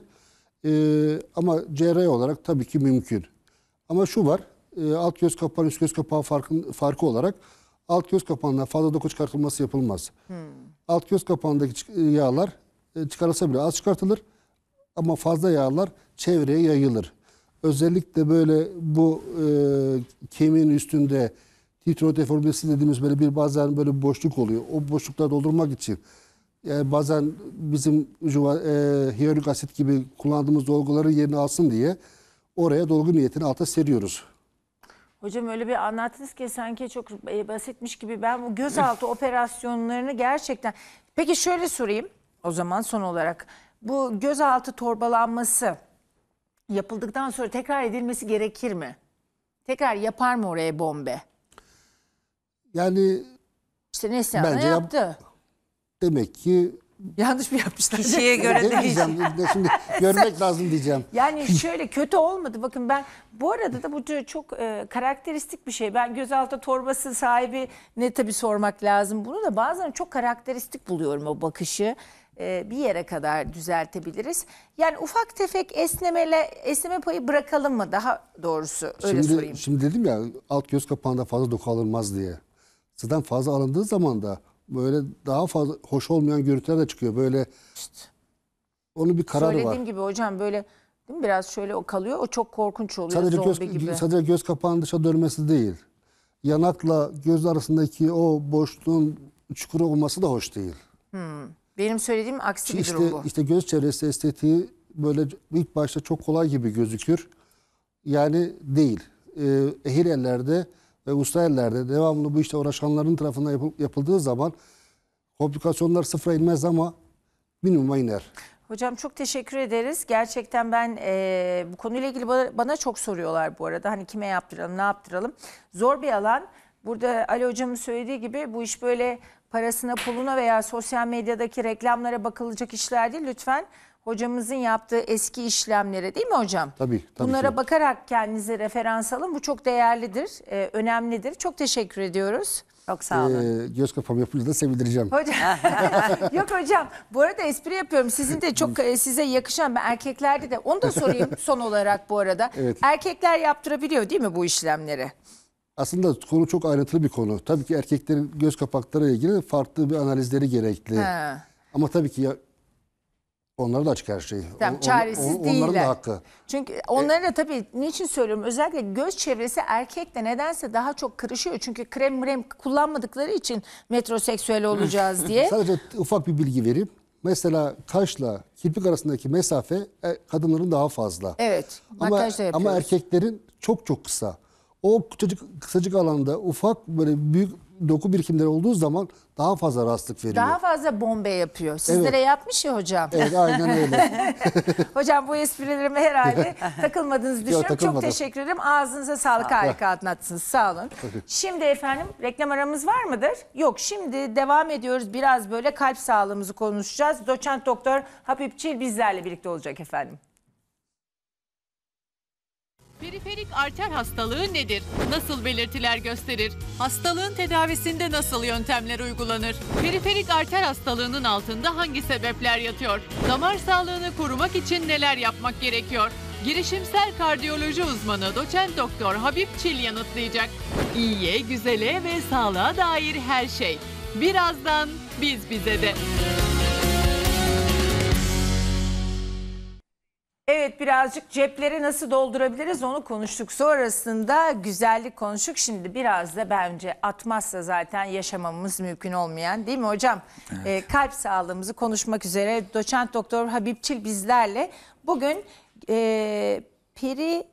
Speaker 4: ee, ama cerrahi olarak tabii ki mümkün. Ama şu var, e, alt göz kapağı, üst göz kapağı farkın, farkı olarak alt göz kapağından fazla doku çıkartılması yapılmaz. Hmm. Alt göz kapağındaki e, yağlar e, çıkarılsa bile az çıkartılır ama fazla yağlar çevreye yayılır. Özellikle böyle bu e, kemiğin üstünde titroid deformidesi dediğimiz böyle bir bazen böyle boşluk oluyor. O boşlukları doldurmak için e, bazen bizim juva, e, hyalurik asit gibi kullandığımız dolguların yerini alsın diye oraya dolgu niyetini alta seriyoruz.
Speaker 1: Hocam öyle bir anlattınız ki sanki çok e, basitmiş gibi ben bu gözaltı <laughs> operasyonlarını gerçekten... Peki şöyle sorayım o zaman son olarak. Bu gözaltı torbalanması yapıldıktan sonra tekrar edilmesi gerekir mi? Tekrar yapar mı oraya bombe?
Speaker 4: Yani İşte Neslihan da yap- yaptı demek ki
Speaker 1: Yanlış mı yapmışlar? Kişiye göre diyeceğim. Şimdi <laughs> görmek
Speaker 4: lazım diyeceğim.
Speaker 1: Yani şöyle kötü olmadı. Bakın ben bu arada da bu çok e, karakteristik bir şey. Ben gözaltı torbası sahibi ne tabii sormak lazım. Bunu da bazen çok karakteristik buluyorum o bakışı. E, bir yere kadar düzeltebiliriz. Yani ufak tefek esnemele esneme payı bırakalım mı daha doğrusu öyle şimdi, sorayım.
Speaker 4: Şimdi dedim ya alt göz kapağında fazla doku diye. Sıdan fazla alındığı zaman da böyle daha fazla hoş olmayan görüntüler de çıkıyor. Böyle işte, onun bir kararı Söylediğim var. Söylediğim
Speaker 1: gibi hocam böyle değil mi? biraz şöyle o kalıyor. O çok korkunç oluyor sadece göz, gibi. Sadece
Speaker 4: göz kapağının dışa dönmesi değil. Yanakla göz arasındaki o boşluğun çukuru olması da hoş değil.
Speaker 1: Hmm. Benim söylediğim aksi işte, bir durum işte, bu. İşte
Speaker 4: göz çevresi estetiği böyle ilk başta çok kolay gibi gözükür. Yani değil. Ee, ehil ellerde ve usta ellerde devamlı bu işte uğraşanların tarafından yapıldığı zaman komplikasyonlar sıfıra inmez ama minimuma iner.
Speaker 1: Hocam çok teşekkür ederiz. Gerçekten ben e, bu konuyla ilgili bana, bana çok soruyorlar bu arada. Hani kime yaptıralım, ne yaptıralım. Zor bir alan. Burada Ali hocamın söylediği gibi bu iş böyle parasına, puluna veya sosyal medyadaki reklamlara bakılacak işler değil. Lütfen hocamızın yaptığı eski işlemlere değil mi hocam?
Speaker 4: Tabii. tabii Bunlara ki.
Speaker 1: bakarak kendinize referans alın. Bu çok değerlidir, e, önemlidir. Çok teşekkür ediyoruz. Çok sağ
Speaker 4: olun. Ee, göz kafamı yapınca da sevindireceğim.
Speaker 1: Hocam, <laughs> yok hocam bu arada espri yapıyorum. Sizin de çok e, size yakışan ben erkeklerde de onu da sorayım <laughs> son olarak bu arada. Evet. Erkekler yaptırabiliyor değil mi bu işlemleri?
Speaker 4: Aslında konu çok ayrıntılı bir konu. Tabii ki erkeklerin göz kapakları ilgili farklı bir analizleri gerekli. He. Ama tabii ki ya, Onlara da açık her şeyi. Tamam, çaresiz on, on, değiller. Onların da hakkı.
Speaker 1: Çünkü e- onlara da tabii niçin söylüyorum özellikle göz çevresi erkekle nedense daha çok kırışıyor. Çünkü krem krem kullanmadıkları için metroseksüel olacağız <laughs> diye. Sadece
Speaker 4: ufak bir bilgi vereyim. Mesela kaşla kirpik arasındaki mesafe e, kadınların daha fazla. Evet. Ama, ama erkeklerin çok çok kısa. O küçücük, kısacık alanda ufak böyle büyük doku birikimleri olduğu zaman daha fazla rastlık veriyor. Daha
Speaker 1: fazla bombe yapıyor. Sizlere Evet. yapmış ya hocam. Evet aynen öyle. <laughs> Hocam bu esprilerime herhalde <laughs> takılmadığınızı düşünüyorum. Çok teşekkür ederim. Ağzınıza sağlık harika anlattınız. Sağ olun. Şimdi efendim reklam aramız var mıdır? Yok şimdi devam ediyoruz. Biraz böyle kalp sağlığımızı konuşacağız. Doçent doktor Habib Çil bizlerle birlikte olacak efendim.
Speaker 3: Periferik arter hastalığı nedir? Nasıl belirtiler gösterir? Hastalığın tedavisinde nasıl yöntemler uygulanır? Periferik arter hastalığının altında hangi sebepler yatıyor? Damar sağlığını korumak için neler yapmak gerekiyor? Girişimsel kardiyoloji uzmanı doçent doktor Habib Çil yanıtlayacak. İyiye, güzele ve sağlığa dair her şey. Birazdan biz bize de.
Speaker 1: Evet birazcık cepleri nasıl doldurabiliriz onu konuştuk. Sonrasında güzellik konuştuk. Şimdi biraz da bence atmazsa zaten yaşamamız mümkün olmayan değil mi hocam? Evet. Ee, kalp sağlığımızı konuşmak üzere doçent doktor Habib Çil bizlerle. Bugün e, peri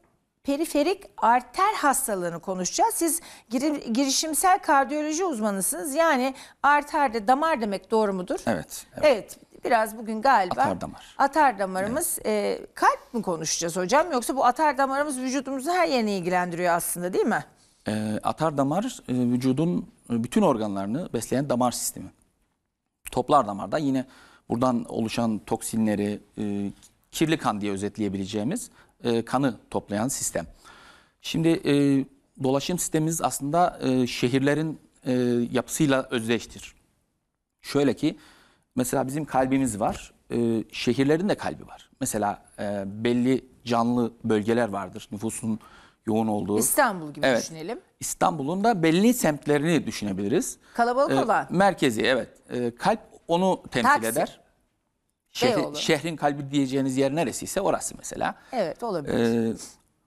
Speaker 1: periferik arter hastalığını konuşacağız. Siz gir, girişimsel kardiyoloji uzmanısınız. Yani arterde damar demek doğru mudur? Evet. Evet. evet biraz bugün galiba atar, damar. atar damarımız evet. e, kalp mi konuşacağız hocam yoksa bu atar damarımız vücudumuzu her yerini ilgilendiriyor aslında
Speaker 5: değil mi? E, atar damar e, vücudun e, bütün organlarını besleyen damar sistemi. Toplar damarda yine buradan oluşan toksinleri, e, kirli kan diye özetleyebileceğimiz e, kanı toplayan sistem. Şimdi e, dolaşım sistemimiz aslında e, şehirlerin e, yapısıyla özdeştir. Şöyle ki Mesela bizim kalbimiz var. E, şehirlerin de kalbi var. Mesela e, belli canlı bölgeler vardır. Nüfusun yoğun olduğu. İstanbul gibi evet. düşünelim. İstanbul'un da belli semtlerini düşünebiliriz.
Speaker 3: Kalabalık ee, olan.
Speaker 5: Merkezi evet. Ee, kalp onu temsil Taksi. eder.
Speaker 3: Şehri, şehrin
Speaker 5: kalbi diyeceğiniz yer neresiyse orası mesela.
Speaker 3: Evet olabilir.
Speaker 5: Ee,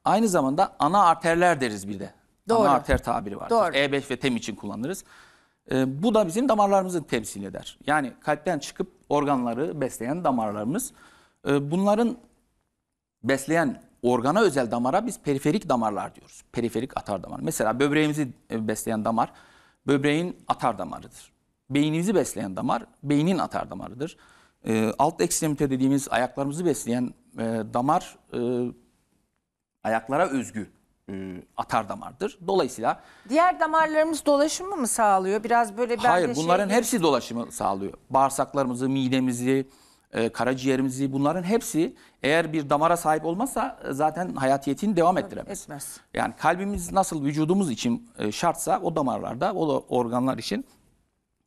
Speaker 5: aynı zamanda ana arterler deriz bir de. Doğru. Ana arter tabiri vardır. Doğru. E5 ve TEM için kullanırız. Ee, bu da bizim damarlarımızı temsil eder. Yani kalpten çıkıp organları besleyen damarlarımız. Ee, bunların besleyen organa özel damara biz periferik damarlar diyoruz. Periferik atar damar. Mesela böbreğimizi e, besleyen damar böbreğin atar damarıdır. Beynimizi besleyen damar beynin atar damarıdır. Ee, alt ekstremite dediğimiz ayaklarımızı besleyen e, damar e, ayaklara özgü e, atar damardır. Dolayısıyla
Speaker 1: Diğer damarlarımız dolaşımı mı sağlıyor? Biraz böyle ben hayır de şey- bunların hepsi
Speaker 5: dolaşımı sağlıyor. Bağırsaklarımızı, midemizi, e, karaciğerimizi bunların hepsi eğer bir damara sahip olmazsa e, zaten hayatiyetini devam ettiremez. etmez. Yani kalbimiz nasıl vücudumuz için e, şartsa o damarlarda o da organlar için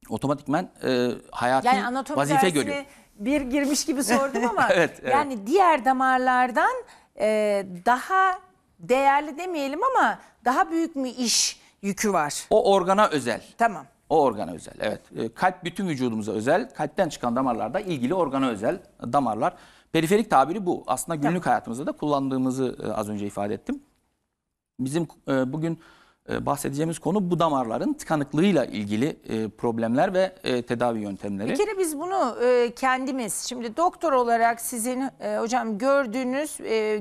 Speaker 5: otomatikmen e, hayati Yani anatomi vazife görüyor.
Speaker 1: bir girmiş gibi sordum <laughs> ama Evet, evet. yani diğer damarlardan e, daha değerli demeyelim ama daha
Speaker 5: büyük
Speaker 2: mü iş
Speaker 5: yükü var? O organa özel. Tamam. O organa özel. Evet. Ee, kalp bütün vücudumuza özel. Kalpten çıkan damarlarda ilgili organa özel damarlar. Periferik tabiri bu. Aslında günlük tamam. hayatımızda da kullandığımızı e, az önce ifade ettim. Bizim e, bugün ee, bahsedeceğimiz konu bu damarların tıkanıklığıyla ilgili e, problemler ve e, tedavi yöntemleri. Bir kere
Speaker 1: biz bunu e, kendimiz şimdi doktor olarak sizin hocam gördüğünüz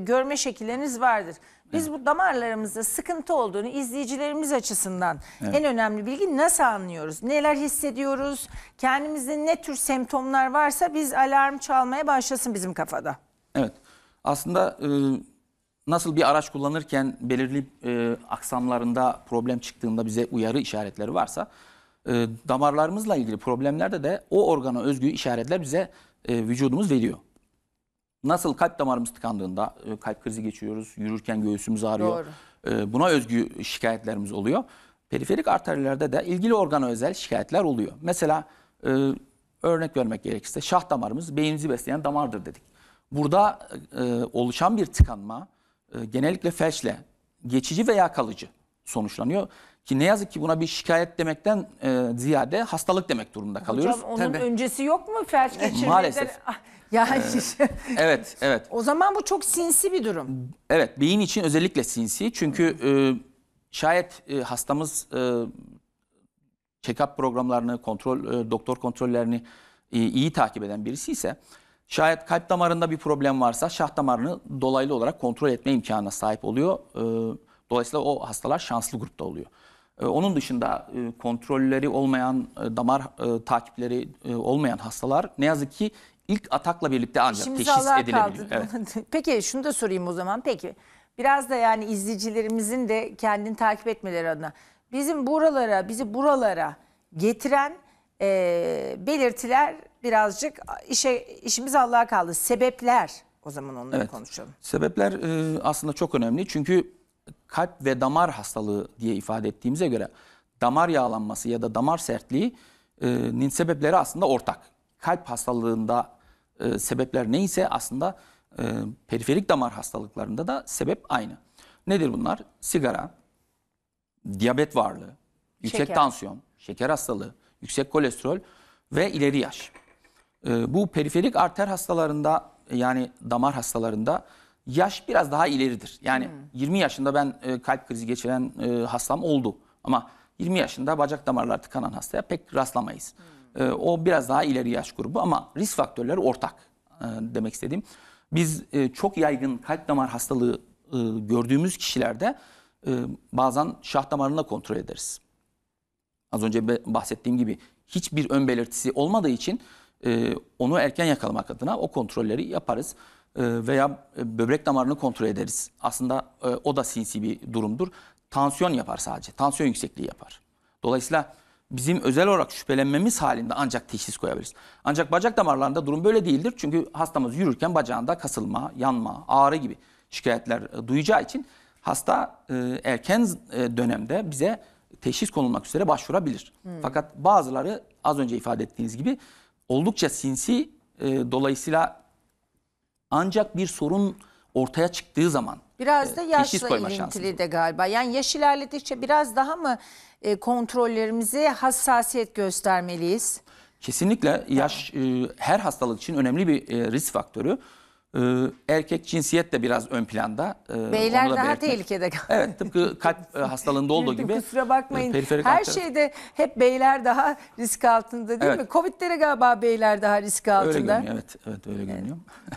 Speaker 1: görme şekilleriniz vardır. Biz evet. bu damarlarımızda sıkıntı olduğunu izleyicilerimiz açısından evet. en önemli bilgi nasıl anlıyoruz? Neler hissediyoruz? Kendimizde ne tür semptomlar varsa biz alarm çalmaya başlasın bizim kafada.
Speaker 5: Evet. Aslında e nasıl bir araç kullanırken belirli e, aksamlarında problem çıktığında bize uyarı işaretleri varsa e, damarlarımızla ilgili problemlerde de o organa özgü işaretler bize e, vücudumuz veriyor. Nasıl kalp damarımız tıkandığında e, kalp krizi geçiyoruz, yürürken göğsümüz ağrıyor. E, buna özgü şikayetlerimiz oluyor. Periferik arterlerde de ilgili organa özel şikayetler oluyor. Mesela e, örnek vermek gerekirse şah damarımız beynimizi besleyen damardır dedik. Burada e, oluşan bir tıkanma, e, genellikle felçle geçici veya kalıcı sonuçlanıyor. Ki ne yazık ki buna bir şikayet demekten e, ziyade hastalık demek durumunda kalıyoruz. Hocam onun Tabii.
Speaker 1: öncesi yok mu felç geçirmeden? Maalesef. <laughs> Yani ee,
Speaker 5: evet, evet.
Speaker 1: O zaman bu çok sinsi bir durum.
Speaker 5: Evet, beyin için özellikle sinsi. Çünkü e, şayet e, hastamız e, check-up programlarını, kontrol e, doktor kontrollerini e, iyi takip eden birisi ise Şayet kalp damarında bir problem varsa şah damarını dolaylı olarak kontrol etme imkanına sahip oluyor. Ee, dolayısıyla o hastalar şanslı grupta oluyor. Ee, onun dışında e, kontrolleri olmayan, e, damar e, takipleri olmayan hastalar ne yazık ki ilk atakla birlikte ancak İşimiz teşhis Allah'a edilebiliyor. kaldı.
Speaker 1: Evet. <laughs> Peki şunu da sorayım o zaman. Peki biraz da yani izleyicilerimizin de kendini takip etmeleri adına bizim buralara, bizi buralara getiren e, belirtiler birazcık işe işimiz Allah'a kaldı. Sebepler o zaman onları evet. konuşalım.
Speaker 5: Sebepler e, aslında çok önemli çünkü kalp ve damar hastalığı diye ifade ettiğimize göre damar yağlanması ya da damar sertliği e, nin sebepleri aslında ortak. Kalp hastalığında e, sebepler neyse aslında e, periferik damar hastalıklarında da sebep aynı. Nedir bunlar? Sigara, diyabet varlığı, yüksek şeker. tansiyon, şeker hastalığı, yüksek kolesterol ve ileri yaş. Ee, bu periferik arter hastalarında yani damar hastalarında yaş biraz daha ileridir. Yani hmm. 20 yaşında ben e, kalp krizi geçiren e, hastam oldu. Ama 20 yaşında bacak damarları tıkanan hastaya pek rastlamayız. Hmm. Ee, o biraz daha ileri yaş grubu ama risk faktörleri ortak e, demek istediğim. Biz çok yaygın kalp damar hastalığı gördüğümüz kişilerde bazen şah damarını kontrol ederiz. Az önce bahsettiğim gibi hiçbir ön belirtisi olmadığı için e, onu erken yakalamak adına o kontrolleri yaparız ee, e, veya böbrek damarını kontrol ederiz. Aslında e, o da sinsi bir durumdur. Tansiyon yapar sadece. Tansiyon yüksekliği yapar. Dolayısıyla bizim özel olarak şüphelenmemiz halinde ancak teşhis koyabiliriz. Ancak bacak damarlarında durum böyle değildir. Çünkü hastamız yürürken bacağında kasılma, yanma, ağrı gibi şikayetler e, duyacağı için hasta e, erken e, dönemde bize teşhis konulmak üzere başvurabilir. Hmm. Fakat bazıları az önce ifade ettiğiniz gibi oldukça sinsi. E, dolayısıyla ancak bir sorun ortaya çıktığı zaman biraz e, da yaşla ilintili
Speaker 1: de galiba. Yani yaş ilerledikçe biraz daha mı e, kontrollerimize hassasiyet göstermeliyiz?
Speaker 5: Kesinlikle yaş e, her hastalık için önemli bir e, risk faktörü. Ee, erkek cinsiyet de biraz ön planda. Ee, Beyler da daha belirtmek.
Speaker 1: tehlikede. Evet
Speaker 5: tıpkı kalp e, <laughs> hastalığında olduğu gibi. Kusura bakmayın. E, Her arter. şeyde
Speaker 1: hep beyler daha risk altında değil evet. mi? Covid'de galiba beyler daha risk altında. Öyle görünüyor
Speaker 5: evet. evet öyle evet. görünüyor. <laughs>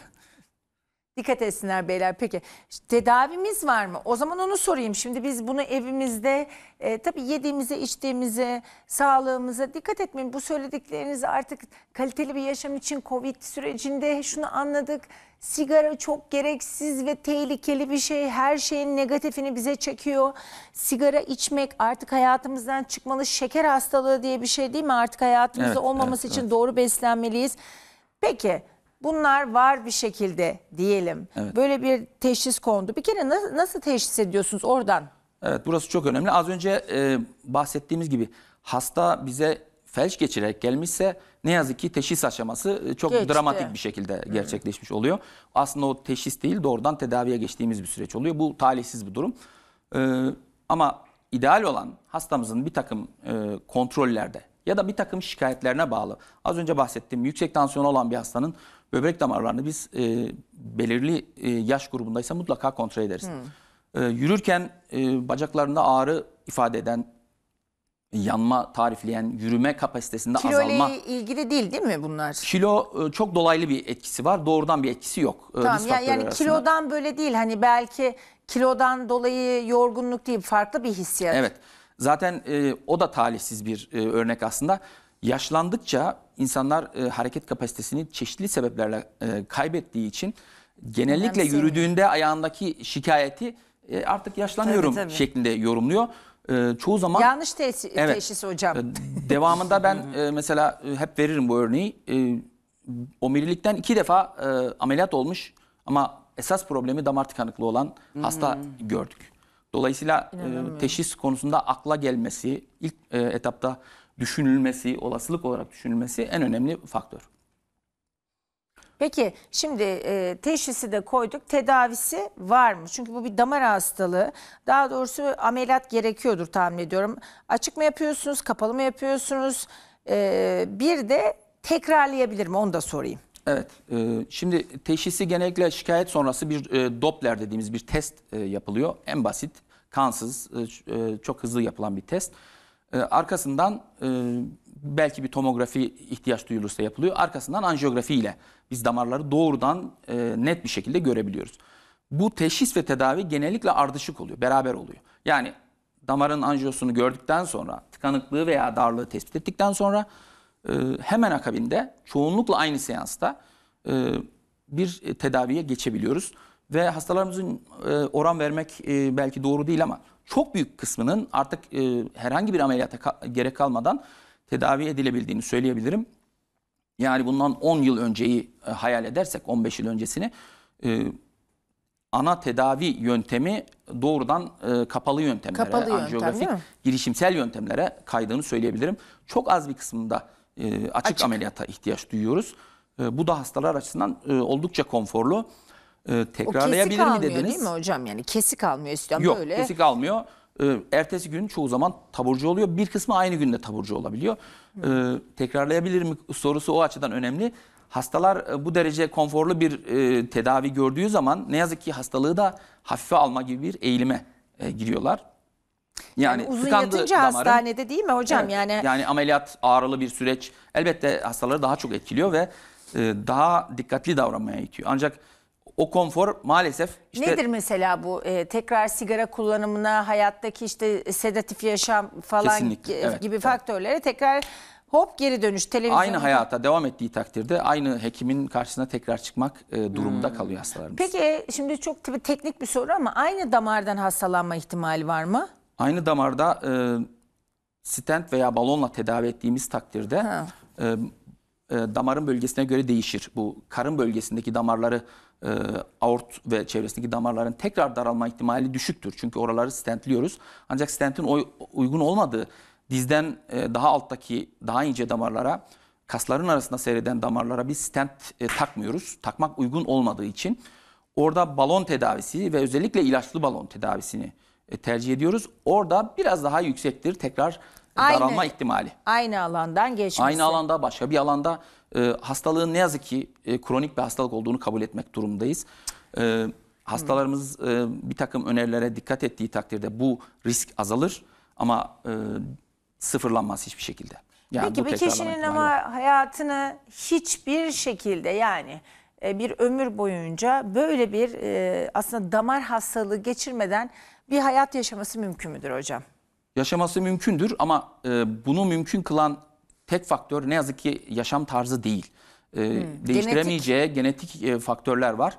Speaker 1: Dikkat etsinler beyler. Peki tedavimiz var mı? O zaman onu sorayım. Şimdi biz bunu evimizde e, tabii yediğimize, içtiğimize, sağlığımıza dikkat etmeyin. Bu söyledikleriniz artık kaliteli bir yaşam için Covid sürecinde şunu anladık. Sigara çok gereksiz ve tehlikeli bir şey. Her şeyin negatifini bize çekiyor. Sigara içmek artık hayatımızdan çıkmalı. Şeker hastalığı diye bir şey değil mi? Artık hayatımızda evet, olmaması evet, için evet. doğru beslenmeliyiz. Peki bunlar var bir şekilde diyelim. Evet. Böyle bir teşhis kondu. Bir kere nasıl, nasıl teşhis ediyorsunuz oradan?
Speaker 5: Evet burası çok önemli. Az önce e, bahsettiğimiz gibi hasta bize felç geçirerek gelmişse ne yazık ki teşhis aşaması e, çok Geçti. dramatik bir şekilde gerçekleşmiş oluyor. Aslında o teşhis değil doğrudan tedaviye geçtiğimiz bir süreç oluyor. Bu talihsiz bir durum. Ee, ama ideal olan hastamızın bir takım e, kontrollerde ya da bir takım şikayetlerine bağlı. Az önce bahsettiğim yüksek tansiyon olan bir hastanın böbrek damarlarını biz e, belirli e, yaş grubundaysa mutlaka kontrol ederiz. Hmm. E, yürürken e, bacaklarında ağrı ifade eden, yanma tarifleyen, yürüme kapasitesinde Kilo azalma. Kilo
Speaker 1: ile ilgili değil değil mi bunlar?
Speaker 5: Kilo e, çok dolaylı bir etkisi var. Doğrudan bir etkisi yok. E, tamam yani, yani kilodan
Speaker 1: böyle değil. Hani belki kilodan dolayı yorgunluk değil farklı bir
Speaker 5: hissiyat. Evet. Zaten e, o da talihsiz bir e, örnek aslında yaşlandıkça insanlar e, hareket kapasitesini çeşitli sebeplerle e, kaybettiği için genellikle yürüdüğünde ayağındaki şikayeti e, artık yaşlanıyorum Tabii, tabii. şeklinde yorumluyor. E, çoğu zaman Yanlış
Speaker 1: teşhis, Evet. teşhis hocam.
Speaker 5: e, devamında ben <laughs> e, mesela e, hep veririm bu örneği. E, omurilikten iki defa e, ameliyat olmuş ama esas problemi damar tıkanıklığı olan hmm. hasta gördük. Dolayısıyla e, teşhis konusunda akla gelmesi ilk e, etapta düşünülmesi, olasılık olarak düşünülmesi en önemli faktör.
Speaker 1: Peki şimdi e, teşhisi de koyduk. Tedavisi var mı? Çünkü bu bir damar hastalığı. Daha doğrusu ameliyat gerekiyordur tahmin ediyorum. Açık mı yapıyorsunuz? Kapalı mı yapıyorsunuz? E, bir de tekrarlayabilir mi? Onu da sorayım.
Speaker 5: Evet. E, şimdi teşhisi genellikle şikayet sonrası bir e, Doppler dediğimiz bir test e, yapılıyor. En basit, kansız, e, e çok hızlı yapılan bir test. Ee, arkasından e, belki bir tomografi ihtiyaç duyulursa yapılıyor. Arkasından anjiyografi ile biz damarları doğrudan e, net bir şekilde görebiliyoruz. Bu teşhis ve tedavi genellikle ardışık oluyor, beraber oluyor. Yani damarın anjiyosunu gördükten sonra, tıkanıklığı veya darlığı tespit ettikten sonra e, hemen akabinde çoğunlukla aynı seansta bir tedaviye geçebiliyoruz. Ve hastalarımızın oran vermek belki doğru değil ama çok büyük kısmının artık e, herhangi bir ameliyata ka- gerek kalmadan tedavi edilebildiğini söyleyebilirim. Yani bundan 10 yıl önceyi e, hayal edersek 15 yıl öncesini e, ana tedavi yöntemi doğrudan e, kapalı yöntemlere, Kapalı anjiyografik değil girişimsel yöntemlere kaydığını söyleyebilirim. Çok az bir kısmında e, açık, Açık. ameliyata ihtiyaç duyuyoruz. E, bu da hastalar açısından e, oldukça konforlu e, ee, tekrarlayabilir mi dediniz? O kesik almıyor değil mi
Speaker 1: hocam? Yani kesik almıyor istiyorum Yok, böyle. Yok kesik
Speaker 5: almıyor. E, ertesi gün çoğu zaman taburcu oluyor. Bir kısmı aynı günde taburcu olabiliyor. E, ee, tekrarlayabilir mi sorusu o açıdan önemli. Hastalar e, bu derece konforlu bir e, tedavi gördüğü zaman ne yazık ki hastalığı da hafife alma gibi bir eğilime e, giriyorlar. Yani, yani uzun yatınca damarın, hastanede
Speaker 1: değil mi hocam? Evet, yani yani
Speaker 5: ameliyat ağrılı bir süreç elbette hastaları daha çok etkiliyor ve e, daha dikkatli davranmaya itiyor. Ancak o konfor maalesef işte... Nedir
Speaker 1: mesela bu e, tekrar sigara kullanımına hayattaki işte sedatif yaşam falan evet, gibi faktörlere tekrar hop geri dönüş televizyon. Aynı hayata
Speaker 5: devam ettiği takdirde aynı hekimin karşısına tekrar çıkmak e, durumunda hmm. kalıyor hastalarımız. Peki
Speaker 1: e, şimdi çok tabii teknik bir soru ama aynı damardan hastalanma ihtimali var mı?
Speaker 5: Aynı damarda e, stent veya balonla tedavi ettiğimiz takdirde e, e, damarın bölgesine göre değişir. Bu karın bölgesindeki damarları e, aort ve çevresindeki damarların tekrar daralma ihtimali düşüktür. Çünkü oraları stentliyoruz. Ancak stentin uygun olmadığı dizden e, daha alttaki daha ince damarlara kasların arasında seyreden damarlara bir stent e, takmıyoruz. Takmak uygun olmadığı için orada balon tedavisi ve özellikle ilaçlı balon tedavisini e, tercih ediyoruz. Orada biraz daha yüksektir tekrar e, Aynı. daralma ihtimali.
Speaker 1: Aynı alandan geçmesi. Aynı alanda
Speaker 5: başka bir alanda e, hastalığın ne yazık ki e, kronik bir hastalık olduğunu kabul etmek durumundayız. E, hastalarımız e, bir takım önerilere dikkat ettiği takdirde bu risk azalır ama e, sıfırlanmaz hiçbir şekilde. Yani Peki bir kişinin ama
Speaker 1: hayatını hiçbir şekilde yani e, bir ömür boyunca böyle bir e, aslında damar hastalığı geçirmeden bir hayat yaşaması mümkün müdür hocam?
Speaker 5: Yaşaması mümkündür ama e, bunu mümkün kılan tek faktör ne yazık ki yaşam tarzı değil. E, hmm, değiştiremeyeceği genetik, genetik faktörler var.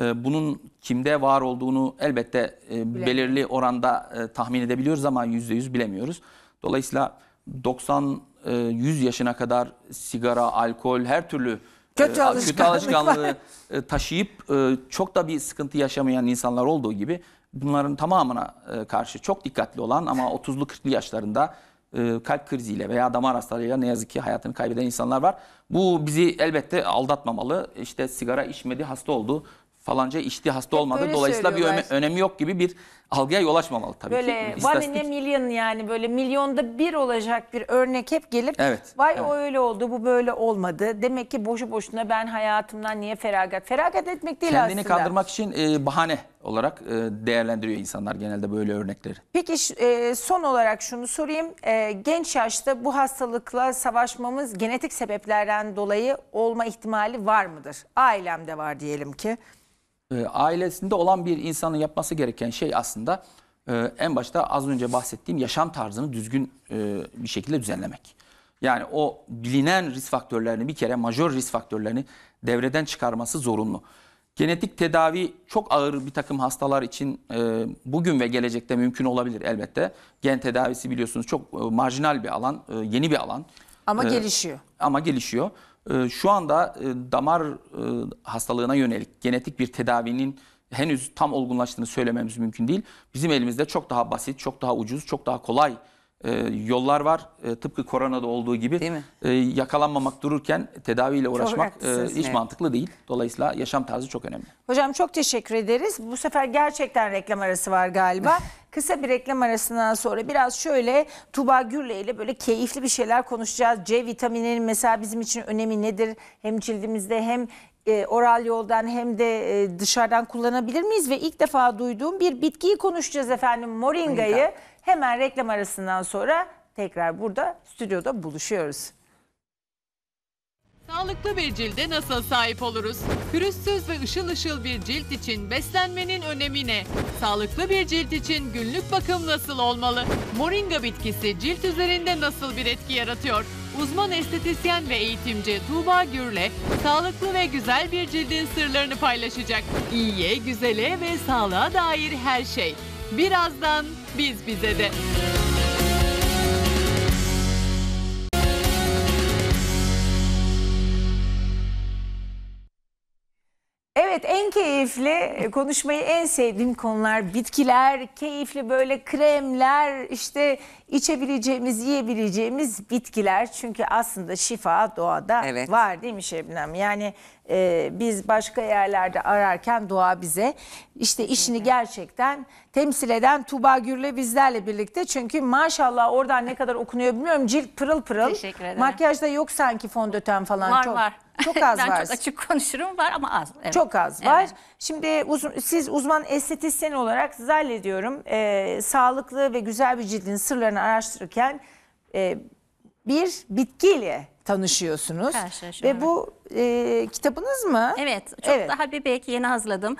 Speaker 5: E, bunun kimde var olduğunu elbette e, belirli oranda e, tahmin edebiliyoruz ama %100 bilemiyoruz. Dolayısıyla 90 e, 100 yaşına kadar sigara, alkol, her türlü e, kötü alışkanlık kötü alışkanlığı var. E, taşıyıp e, çok da bir sıkıntı yaşamayan insanlar olduğu gibi bunların tamamına karşı çok dikkatli olan ama 30'lu 40'lı yaşlarında e, kalp kriziyle veya damar hastalığıyla ne yazık ki hayatını kaybeden insanlar var. Bu bizi elbette aldatmamalı. İşte sigara içmedi, hasta oldu falanca işti hasta olmadı. Dolayısıyla bir önemi yok gibi bir algıya yol açmamalı tabii böyle, ki. Böyle one in
Speaker 1: a million yani böyle milyonda bir olacak bir örnek hep gelip evet, vay evet. o öyle oldu bu böyle olmadı. Demek ki boşu boşuna ben hayatımdan niye feragat? Feragat etmek değil Kendini aslında. Kendini kandırmak
Speaker 5: için e, bahane olarak e, değerlendiriyor insanlar genelde böyle örnekleri.
Speaker 1: Peki e, son olarak şunu sorayım. E, genç yaşta bu hastalıkla savaşmamız genetik sebeplerden dolayı olma ihtimali var mıdır? Ailemde var diyelim ki
Speaker 5: e, ailesinde olan bir insanın yapması gereken şey aslında e, en başta az önce bahsettiğim yaşam tarzını düzgün e, bir şekilde düzenlemek. Yani o bilinen risk faktörlerini bir kere majör risk faktörlerini devreden çıkarması zorunlu. Genetik tedavi çok ağır bir takım hastalar için e, bugün ve gelecekte mümkün olabilir elbette. Gen tedavisi biliyorsunuz çok e, marjinal bir alan, e, yeni bir alan. Ama e, gelişiyor. Ama gelişiyor. Ee, şu anda e, damar e, hastalığına yönelik genetik bir tedavinin henüz tam olgunlaştığını söylememiz mümkün değil. Bizim elimizde çok daha basit, çok daha ucuz, çok daha kolay e, yollar var. E, tıpkı koronada olduğu gibi e, yakalanmamak dururken tedaviyle uğraşmak e, hiç mantıklı değil. Dolayısıyla yaşam tarzı çok önemli.
Speaker 1: Hocam çok teşekkür ederiz. Bu sefer gerçekten reklam arası var galiba. <laughs> Kısa bir reklam arasından sonra biraz şöyle Tuba Gürle ile böyle keyifli bir şeyler konuşacağız. C vitamininin mesela bizim için önemi nedir? Hem cildimizde hem e, oral yoldan hem de e, dışarıdan kullanabilir miyiz? Ve ilk defa duyduğum bir bitkiyi konuşacağız efendim moringayı. Moringa. Hemen reklam arasından sonra tekrar burada stüdyoda buluşuyoruz.
Speaker 3: Sağlıklı bir cilde nasıl sahip oluruz? Pürüzsüz ve ışıl ışıl bir cilt için beslenmenin önemi ne? Sağlıklı bir cilt için günlük bakım nasıl olmalı? Moringa bitkisi cilt üzerinde nasıl bir etki yaratıyor? Uzman estetisyen ve eğitimci Tuğba Gür'le sağlıklı ve güzel bir cildin sırlarını paylaşacak. İyiye, güzele ve sağlığa dair her şey. Birazdan biz bize de.
Speaker 1: Evet en keyifli e, konuşmayı en sevdiğim konular bitkiler, keyifli böyle kremler, işte içebileceğimiz, yiyebileceğimiz bitkiler. Çünkü aslında şifa doğada Evet. var değil mi Şebnem? Yani e, biz başka yerlerde ararken doğa bize işte işini gerçekten temsil eden Tuba Gürle bizlerle birlikte. Çünkü maşallah oradan ne kadar okunuyor bilmiyorum cilt pırıl pırıl. Teşekkür ederim. Makyajda yok sanki fondöten falan Var çok. var. Çok az <laughs> ben var. çok
Speaker 6: açık konuşurum var ama az. Evet. Çok az var. Evet.
Speaker 1: Şimdi uzun, siz uzman estetisyen olarak zannediyorum e, sağlıklı ve güzel bir cildin sırlarını araştırırken e, bir bitkiyle tanışıyorsunuz. ve bu e, kitabınız mı? Evet. Çok evet. daha bebek yeni hazırladım.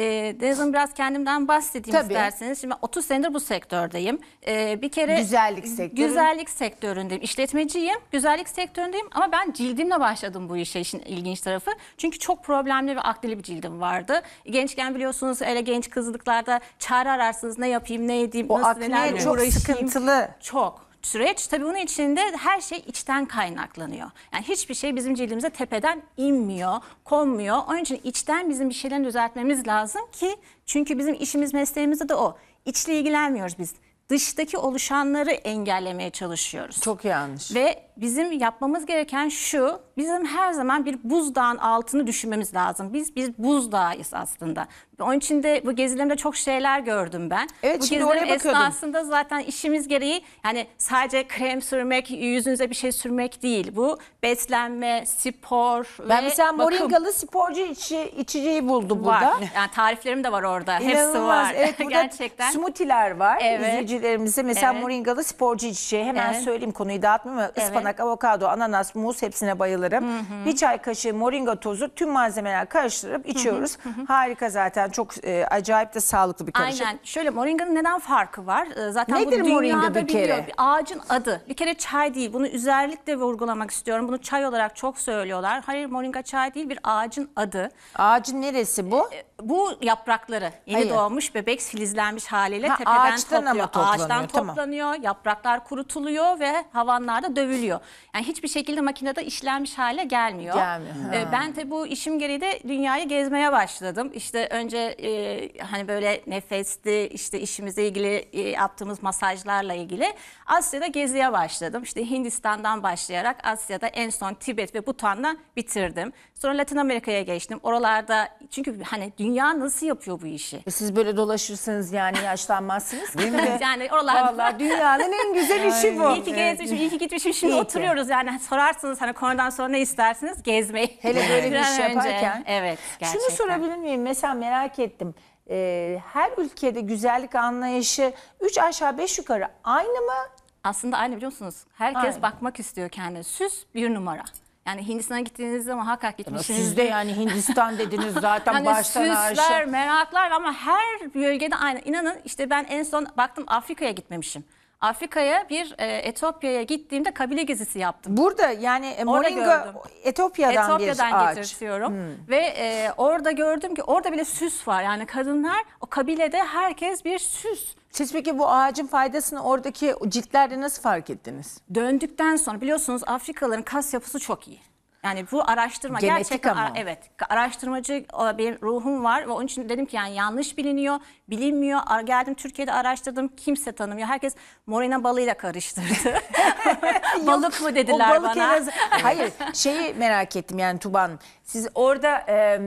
Speaker 6: E, ee, Deniz'in biraz kendimden bahsedeyim Tabii. isterseniz. Şimdi 30 senedir bu sektördeyim. E, bir kere güzellik sektörü. Güzellik sektöründeyim. İşletmeciyim. Güzellik sektöründeyim ama ben cildimle başladım bu işe işin ilginç tarafı. Çünkü çok problemli ve akdeli bir cildim vardı. Gençken biliyorsunuz hele genç kızlıklarda çare ararsınız ne yapayım ne edeyim. O nasıl, akne çok sıkıntılı. Çok süreç. Tabii bunun içinde her şey içten kaynaklanıyor. Yani hiçbir şey bizim cildimize tepeden inmiyor, konmuyor. Onun için içten bizim bir şeylerini düzeltmemiz lazım ki çünkü bizim işimiz mesleğimizde de o. İçle ilgilenmiyoruz biz dıştaki oluşanları engellemeye çalışıyoruz. Çok yanlış. Ve bizim yapmamız gereken şu Bizim her zaman bir buzdağın altını düşünmemiz lazım. Biz bir buzdağıyız aslında. Onun için de bu gezilerimde çok şeyler gördüm ben. Evet, bu gezilerim esnasında zaten işimiz gereği yani sadece krem sürmek, yüzünüze bir şey sürmek değil. Bu
Speaker 1: beslenme, spor ben ve Ben mesela moringalı sporcu içi, içeceği buldum var. burada.
Speaker 6: Yani tariflerim de var orada. Hepsi var. Evet, <laughs> Gerçekten.
Speaker 1: smoothie'ler var. Evet. İzleyicilerimize mesela evet. moringalı sporcu içeceği hemen evet. söyleyeyim konuyu dağıtmayayım mı? Evet. Ispanak, avokado, ananas, muz hepsine bayılırım katarım. Hı hı. Bir çay kaşığı moringa tozu tüm malzemeler karıştırıp içiyoruz. Hı hı. Harika zaten çok e, acayip de sağlıklı bir karışım. Aynen.
Speaker 6: Şöyle moringanın neden farkı var? E, zaten Nedir bunu moringa bir kere? Biliyor. ağacın adı. Bir kere çay değil. Bunu özellikle vurgulamak istiyorum. Bunu çay olarak çok söylüyorlar. Hayır moringa çay değil bir ağacın adı. Ağacın neresi bu? E, e bu yaprakları. Yeni Hayır. doğmuş bebek filizlenmiş haliyle ha, tepeden ağaçtan topluyor. Ama toplanıyor. Ağaçtan tamam. toplanıyor. Yapraklar kurutuluyor ve havanlarda dövülüyor. Yani hiçbir şekilde makinede işlenmiş hale gelmiyor. Gelmiyor. Ee, ben de bu işim gereği de dünyayı gezmeye başladım. İşte önce e, hani böyle nefesti işte işimizle ilgili e, yaptığımız masajlarla ilgili Asya'da geziye başladım. İşte Hindistan'dan başlayarak Asya'da en son Tibet ve Butan'la bitirdim. Sonra Latin Amerika'ya geçtim. Oralarda çünkü hani dünya
Speaker 1: nasıl yapıyor bu işi? E, siz böyle dolaşırsınız yani yaşlanmazsınız. Değil mi? yani oralarda. Vallahi dünyanın en güzel işi bu. İyi ki gezmişim, iyi ki gitmişim. Şimdi İyi ki. oturuyoruz
Speaker 6: yani sorarsınız hani koronadan sonra sonra istersiniz gezmeyi. Hele böyle bir şey yaparken. Evet gerçekten. Şunu
Speaker 1: sorabilir miyim? Mesela merak ettim. Ee, her ülkede güzellik anlayışı 3 aşağı 5 yukarı aynı mı?
Speaker 6: Aslında aynı biliyor musunuz? Herkes Aynı. bakmak istiyor kendine. Süs bir numara. Yani Hindistan'a gittiğinizde muhakkak gitmişsiniz. Siz de yani
Speaker 1: Hindistan dediniz <laughs> zaten Hani baştan süsler, aşağı.
Speaker 6: meraklar ama her bölgede aynı. İnanın işte ben en son baktım Afrika'ya gitmemişim. Afrika'ya bir e, Etiyopya'ya gittiğimde kabile gezisi yaptım. Burada yani e, Orada moringa gördüm. Etiyopya'dan, bir ağaç. getirtiyorum hmm. ve e, orada gördüm ki orada bile süs var. Yani kadınlar o kabilede herkes bir süs. Siz peki bu ağacın faydasını
Speaker 1: oradaki ciltlerde nasıl fark ettiniz? Döndükten sonra biliyorsunuz Afrikalıların kas yapısı çok iyi.
Speaker 6: Yani bu araştırma
Speaker 1: Genetik gerçekten ama.
Speaker 6: evet araştırmacı benim ruhum var ve onun için dedim ki yani yanlış biliniyor, bilinmiyor. Geldim Türkiye'de araştırdım kimse tanımıyor. Herkes morina balıyla karıştırdı.
Speaker 1: <laughs>
Speaker 6: balık mı dediler o balık bana. Yarası. Hayır
Speaker 1: şeyi merak ettim yani Tuban siz orada e,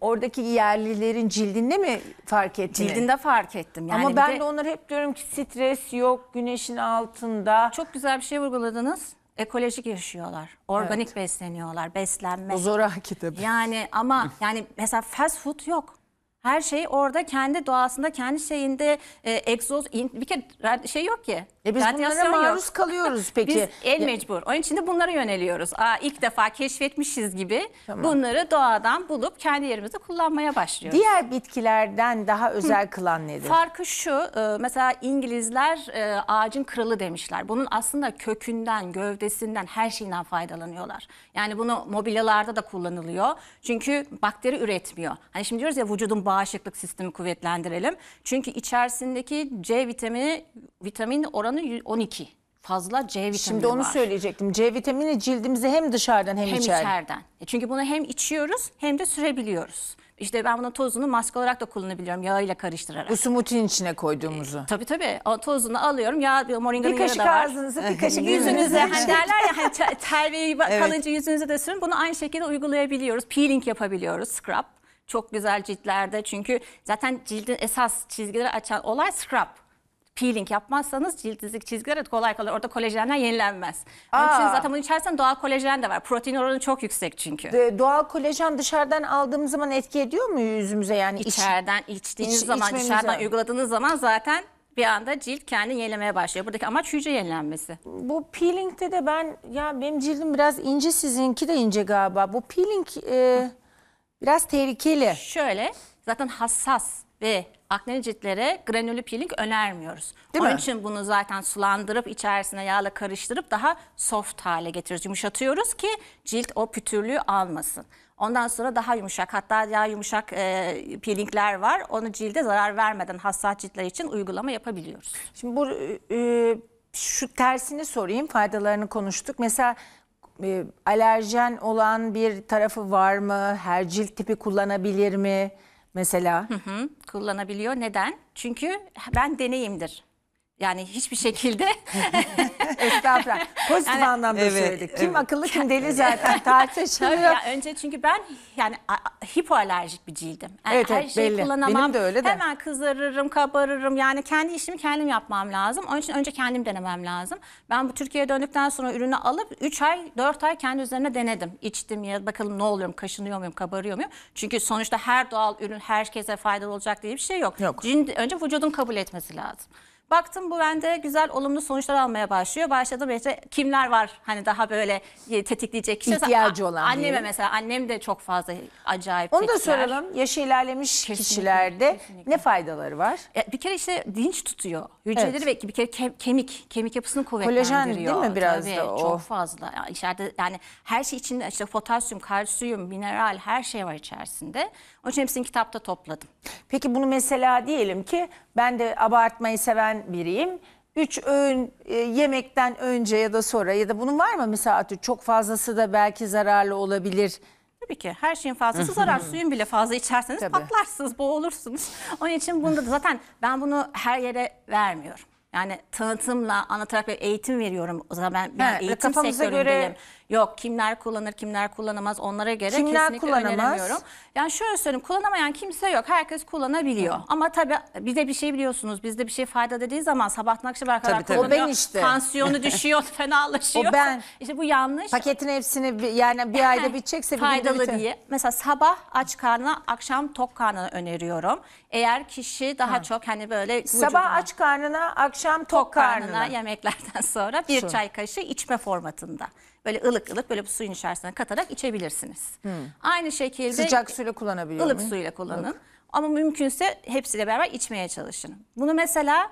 Speaker 1: oradaki yerlilerin cildinde mi fark ettiniz? Cildinde fark ettim. Yani Ama ben de, de onları hep diyorum ki stres yok, güneşin altında. Çok güzel bir şey vurguladınız ekolojik yaşıyorlar. Organik
Speaker 6: besleniyorlar, beslenme. Bu zoraki tabii. Yani ama yani mesela fast food yok. Her şey orada kendi doğasında, kendi şeyinde e, egzoz in, bir kere şey yok ki. E biz bunlara maruz yok. kalıyoruz <laughs> peki. biz el mecbur. Onun için de bunlara yöneliyoruz. Aa, ilk defa keşfetmişiz gibi tamam. bunları doğadan bulup kendi yerimizde kullanmaya başlıyoruz. Diğer
Speaker 1: bitkilerden daha özel kılan nedir? Farkı
Speaker 6: şu e, mesela İngilizler e, ağacın kralı demişler. Bunun aslında kökünden, gövdesinden her şeyinden faydalanıyorlar. Yani bunu mobilyalarda da kullanılıyor. Çünkü bakteri üretmiyor. Hani şimdi diyoruz ya vücudun bağışıklık sistemi kuvvetlendirelim. Çünkü içerisindeki C vitamini vitamin oranı 12 fazla C vitamini Şimdi onu var. söyleyecektim.
Speaker 1: C vitamini cildimizi hem dışarıdan
Speaker 6: hem, hem içeriden. içeriden. E çünkü bunu hem içiyoruz hem de sürebiliyoruz. İşte ben bunun tozunu maske olarak da kullanabiliyorum yağıyla karıştırarak. Bu smoothie'nin içine koyduğumuzu. E, tabii tabii. O tozunu alıyorum. ya moringanın yağı da var. Bir kaşık ağzınızı, bir <laughs> kaşık yüzünüze. hani şey. derler ya hani ter, <laughs> ter evet. kalınca yüzünüze de sürün. Bunu aynı şekilde uygulayabiliyoruz. Peeling yapabiliyoruz. Scrub çok güzel ciltlerde. Çünkü zaten cildin esas çizgileri açan olay scrub. Peeling yapmazsanız cildinizdeki çizgiler kolay kalır. Orada kolajenler yenilenmez. Onun için zaten bunun içerisinde doğal kolajen de var. Protein
Speaker 1: oranı çok yüksek çünkü. Ee, doğal kolajen dışarıdan aldığımız zaman etki ediyor mu yüzümüze yani? iç- içtiğiniz İç- zaman, dışarıdan lazım.
Speaker 6: uyguladığınız zaman zaten bir anda cilt kendini yenilemeye başlıyor. Buradaki amaç hücre yenilenmesi.
Speaker 1: Bu peelingde de ben ya benim cildim biraz ince sizinki de ince galiba. Bu peeling e, Biraz tehlikeli. Şöyle zaten
Speaker 6: hassas ve akne ciltlere granülü peeling önermiyoruz. Değil Onun mi? için bunu zaten sulandırıp içerisine yağla karıştırıp daha soft hale getiriyoruz. Yumuşatıyoruz ki cilt o pütürlüğü almasın. Ondan sonra daha yumuşak hatta daha yumuşak e, peelingler var. Onu cilde zarar vermeden hassas ciltler için uygulama yapabiliyoruz.
Speaker 1: Şimdi bu e, e şu tersini sorayım faydalarını konuştuk. Mesela e, alerjen olan bir tarafı var mı? Her cilt tipi kullanabilir mi mesela? Hı hı,
Speaker 6: kullanabiliyor. Neden? Çünkü ben deneyimdir. Yani hiçbir şekilde.
Speaker 1: <laughs> Estağfurullah. Pozitif yani, anlamda evet, söyledik. Kim evet. akıllı kim deli zaten <laughs> tartışılıyor. Tabii
Speaker 6: önce çünkü ben yani hipoalerjik bir cildim. Yani evet, her evet, şeyi belli. kullanamam. Benim de öyle de. Hemen kızarırım, kabarırım. Yani kendi işimi kendim yapmam lazım. Onun için önce kendim denemem lazım. Ben bu Türkiye'ye döndükten sonra ürünü alıp 3 ay, 4 ay kendi üzerine denedim. İçtim ya bakalım ne oluyorum, kaşınıyor muyum, kabarıyor muyum? Çünkü sonuçta her doğal ürün herkese faydalı olacak diye bir şey yok. yok. Cind, önce vücudun kabul etmesi lazım. Baktım bu bende güzel olumlu sonuçlar almaya başlıyor. Başladım işte kimler var hani daha böyle e, tetikleyecek kişiler, İhtiyacı olan. Anneme diyelim. mesela annem de çok fazla acayip Onu da soralım
Speaker 1: yaşı ilerlemiş kesinlikle, kişilerde kesinlikle. ne faydaları var? Ya e, bir kere işte dinç tutuyor. Hücreleri evet. belki bir kere kem,
Speaker 6: kemik, kemik yapısını kuvvetlendiriyor. Kolajen değil mi biraz Tabii, da o? Çok fazla. Yani içeride yani her şey içinde işte potasyum, kalsiyum, mineral her şey var içerisinde. Onun için hepsini kitapta topladım.
Speaker 1: Peki bunu mesela diyelim ki ben de abartmayı seven biriyim. Üç öğün e, yemekten önce ya da sonra ya da bunun var mı mesela çok fazlası da belki zararlı olabilir.
Speaker 6: Tabii ki her şeyin fazlası zarar. Suyun bile fazla içerseniz Tabii. patlarsınız, boğulursunuz. Onun için bunda da zaten ben bunu her yere vermiyorum. Yani tanıtımla, anlatarak bir eğitim veriyorum. O zaman ben, ben He, eğitim kafamıza sektöründeyim. göre Yok kimler kullanır kimler kullanamaz onlara göre kimler kesinlikle kullanamaz? öneremiyorum. Yani şöyle söyleyeyim kullanamayan kimse yok. Herkes kullanabiliyor. Hı. Ama tabii bize bir şey biliyorsunuz bizde bir şey fayda dediği zaman sabahtan akşama kadar tabii, tabii. kullanıyor. O ben işte. Tansiyonu <laughs> düşüyor fenalaşıyor. O ben. İşte bu yanlış. Paketin hepsini bir, yani bir ayda bitecekse bir Faydalı diye. Mesela sabah aç karnına akşam tok karnına öneriyorum. Eğer kişi daha ha. çok hani böyle Sabah aç karnına, akşam tok, karnına. yemeklerden sonra bir Su. çay kaşığı içme formatında. Böyle ılık ılık böyle bu suyun içerisine katarak içebilirsiniz. Hmm. Aynı şekilde sıcak suyla kullanabiliyor ılık muyum? suyla kullanın. Yok. Ama mümkünse hepsiyle beraber içmeye çalışın. Bunu mesela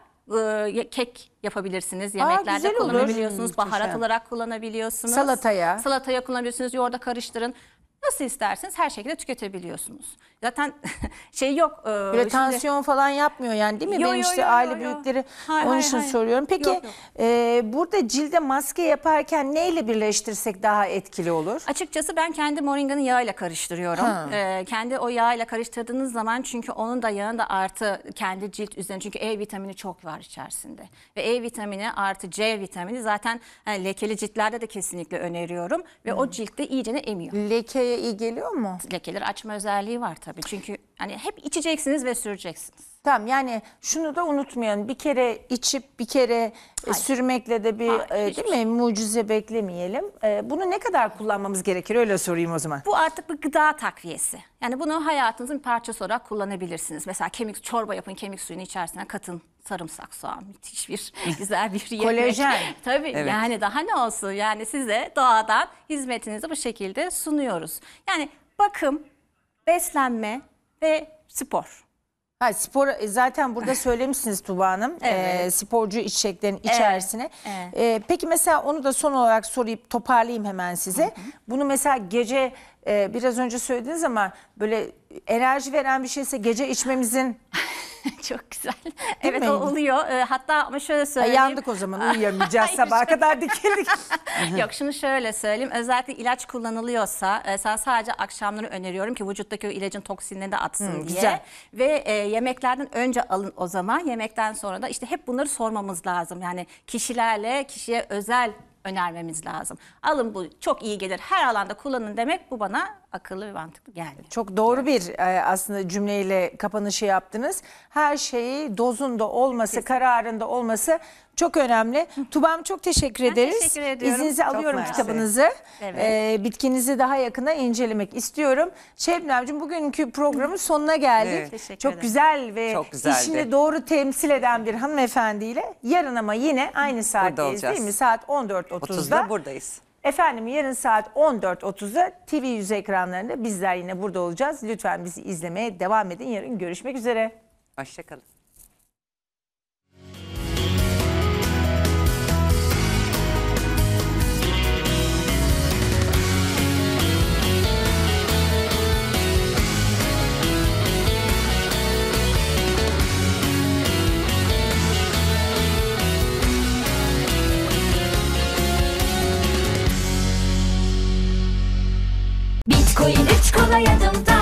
Speaker 6: kek yapabilirsiniz. Yemeklerde Aa, kullanabiliyorsunuz. Olur. Hmm, Baharat olarak kullanabiliyorsunuz. Salataya. Salataya kullanabilirsiniz, Yoğurda karıştırın. Nasıl isterseniz her şekilde tüketebiliyorsunuz. Zaten <laughs> şey yok. E, Böyle şimdi... tansiyon
Speaker 1: falan yapmıyor yani değil mi? Yo, ben işte yo, aile yo, büyükleri hayır, onun hayır, için hayır. soruyorum. Peki yok, yok. E, burada cilde maske yaparken neyle birleştirsek daha etkili olur?
Speaker 6: Açıkçası ben kendi moringanın yağıyla karıştırıyorum. E, kendi o yağıyla karıştırdığınız zaman çünkü onun da yağında artı kendi cilt üzerine çünkü E vitamini çok var içerisinde. Ve E vitamini artı C vitamini zaten yani lekeli ciltlerde de kesinlikle öneriyorum ve hmm. o ciltte iyicene emiyor. Lekeye iyi geliyor mu? Lekeler açma özelliği var tabii tabii. Çünkü hani hep içeceksiniz
Speaker 1: ve süreceksiniz. Tamam yani şunu da unutmayalım. Bir kere içip bir kere e, Hayır. sürmekle de bir Hayır, e, değil mi şey. mucize beklemeyelim. E, bunu ne kadar kullanmamız gerekir öyle sorayım o zaman. Bu artık bir gıda takviyesi.
Speaker 6: Yani bunu hayatınızın bir parçası olarak kullanabilirsiniz. Mesela kemik çorba yapın, kemik suyunu içerisine katın sarımsak, soğan müthiş bir <laughs> güzel bir yemek. Kolajen. <laughs> Tabii evet. yani daha ne olsun yani size doğadan hizmetinizi bu şekilde
Speaker 1: sunuyoruz. Yani bakım beslenme ve spor. Ha, spor e, zaten burada söylemişsiniz Tuba Hanım <laughs> Evet. e, sporcu içeceklerin içerisine. evet. E, peki mesela onu da son olarak sorayım toparlayayım hemen size. Bunu mesela gece e, biraz önce söylediniz ama böyle enerji veren bir şeyse gece içmemizin <laughs> <laughs> Çok güzel. evet mi? o oluyor.
Speaker 6: Ee, hatta ama şöyle
Speaker 1: söyleyeyim. Ay, yandık o
Speaker 6: zaman <laughs> uyuyamayacağız
Speaker 1: sabaha kadar dikildik.
Speaker 6: <laughs> Yok şunu şöyle söyleyeyim. Özellikle ilaç kullanılıyorsa e, sadece akşamları öneriyorum ki vücuttaki o ilacın toksinini de atsın Hı, diye. Güzel. Ve e, yemeklerden önce alın o zaman. Yemekten sonra da işte hep bunları sormamız lazım. Yani kişilerle kişiye özel önermemiz lazım. Alın bu çok iyi gelir her alanda kullanın demek bu bana akıllı ve mantıklı
Speaker 1: gelmiyor. Çok doğru bir e, aslında cümleyle kapanışı yaptınız. Her şeyi dozunda olması, Kesin. kararında olması çok önemli. <laughs> Tubam çok teşekkür ben ederiz. teşekkür ediyorum. İzninizi alıyorum kitabınızı. Evet. Ee, bitkinizi daha yakına incelemek istiyorum. Şebnemciğim bugünkü programın <laughs> sonuna geldik. Teşekkür Çok güzel ve Çok işini doğru temsil eden bir hanımefendiyle yarın ama yine aynı saatte olacağız. değil mi? Saat 14.30'da. 30'da buradayız. Efendim yarın saat 14.30'da TV yüz ekranlarında bizler yine burada olacağız. Lütfen bizi izlemeye devam edin. Yarın görüşmek
Speaker 2: üzere. Hoşçakalın.
Speaker 1: Koyun üç kola yadım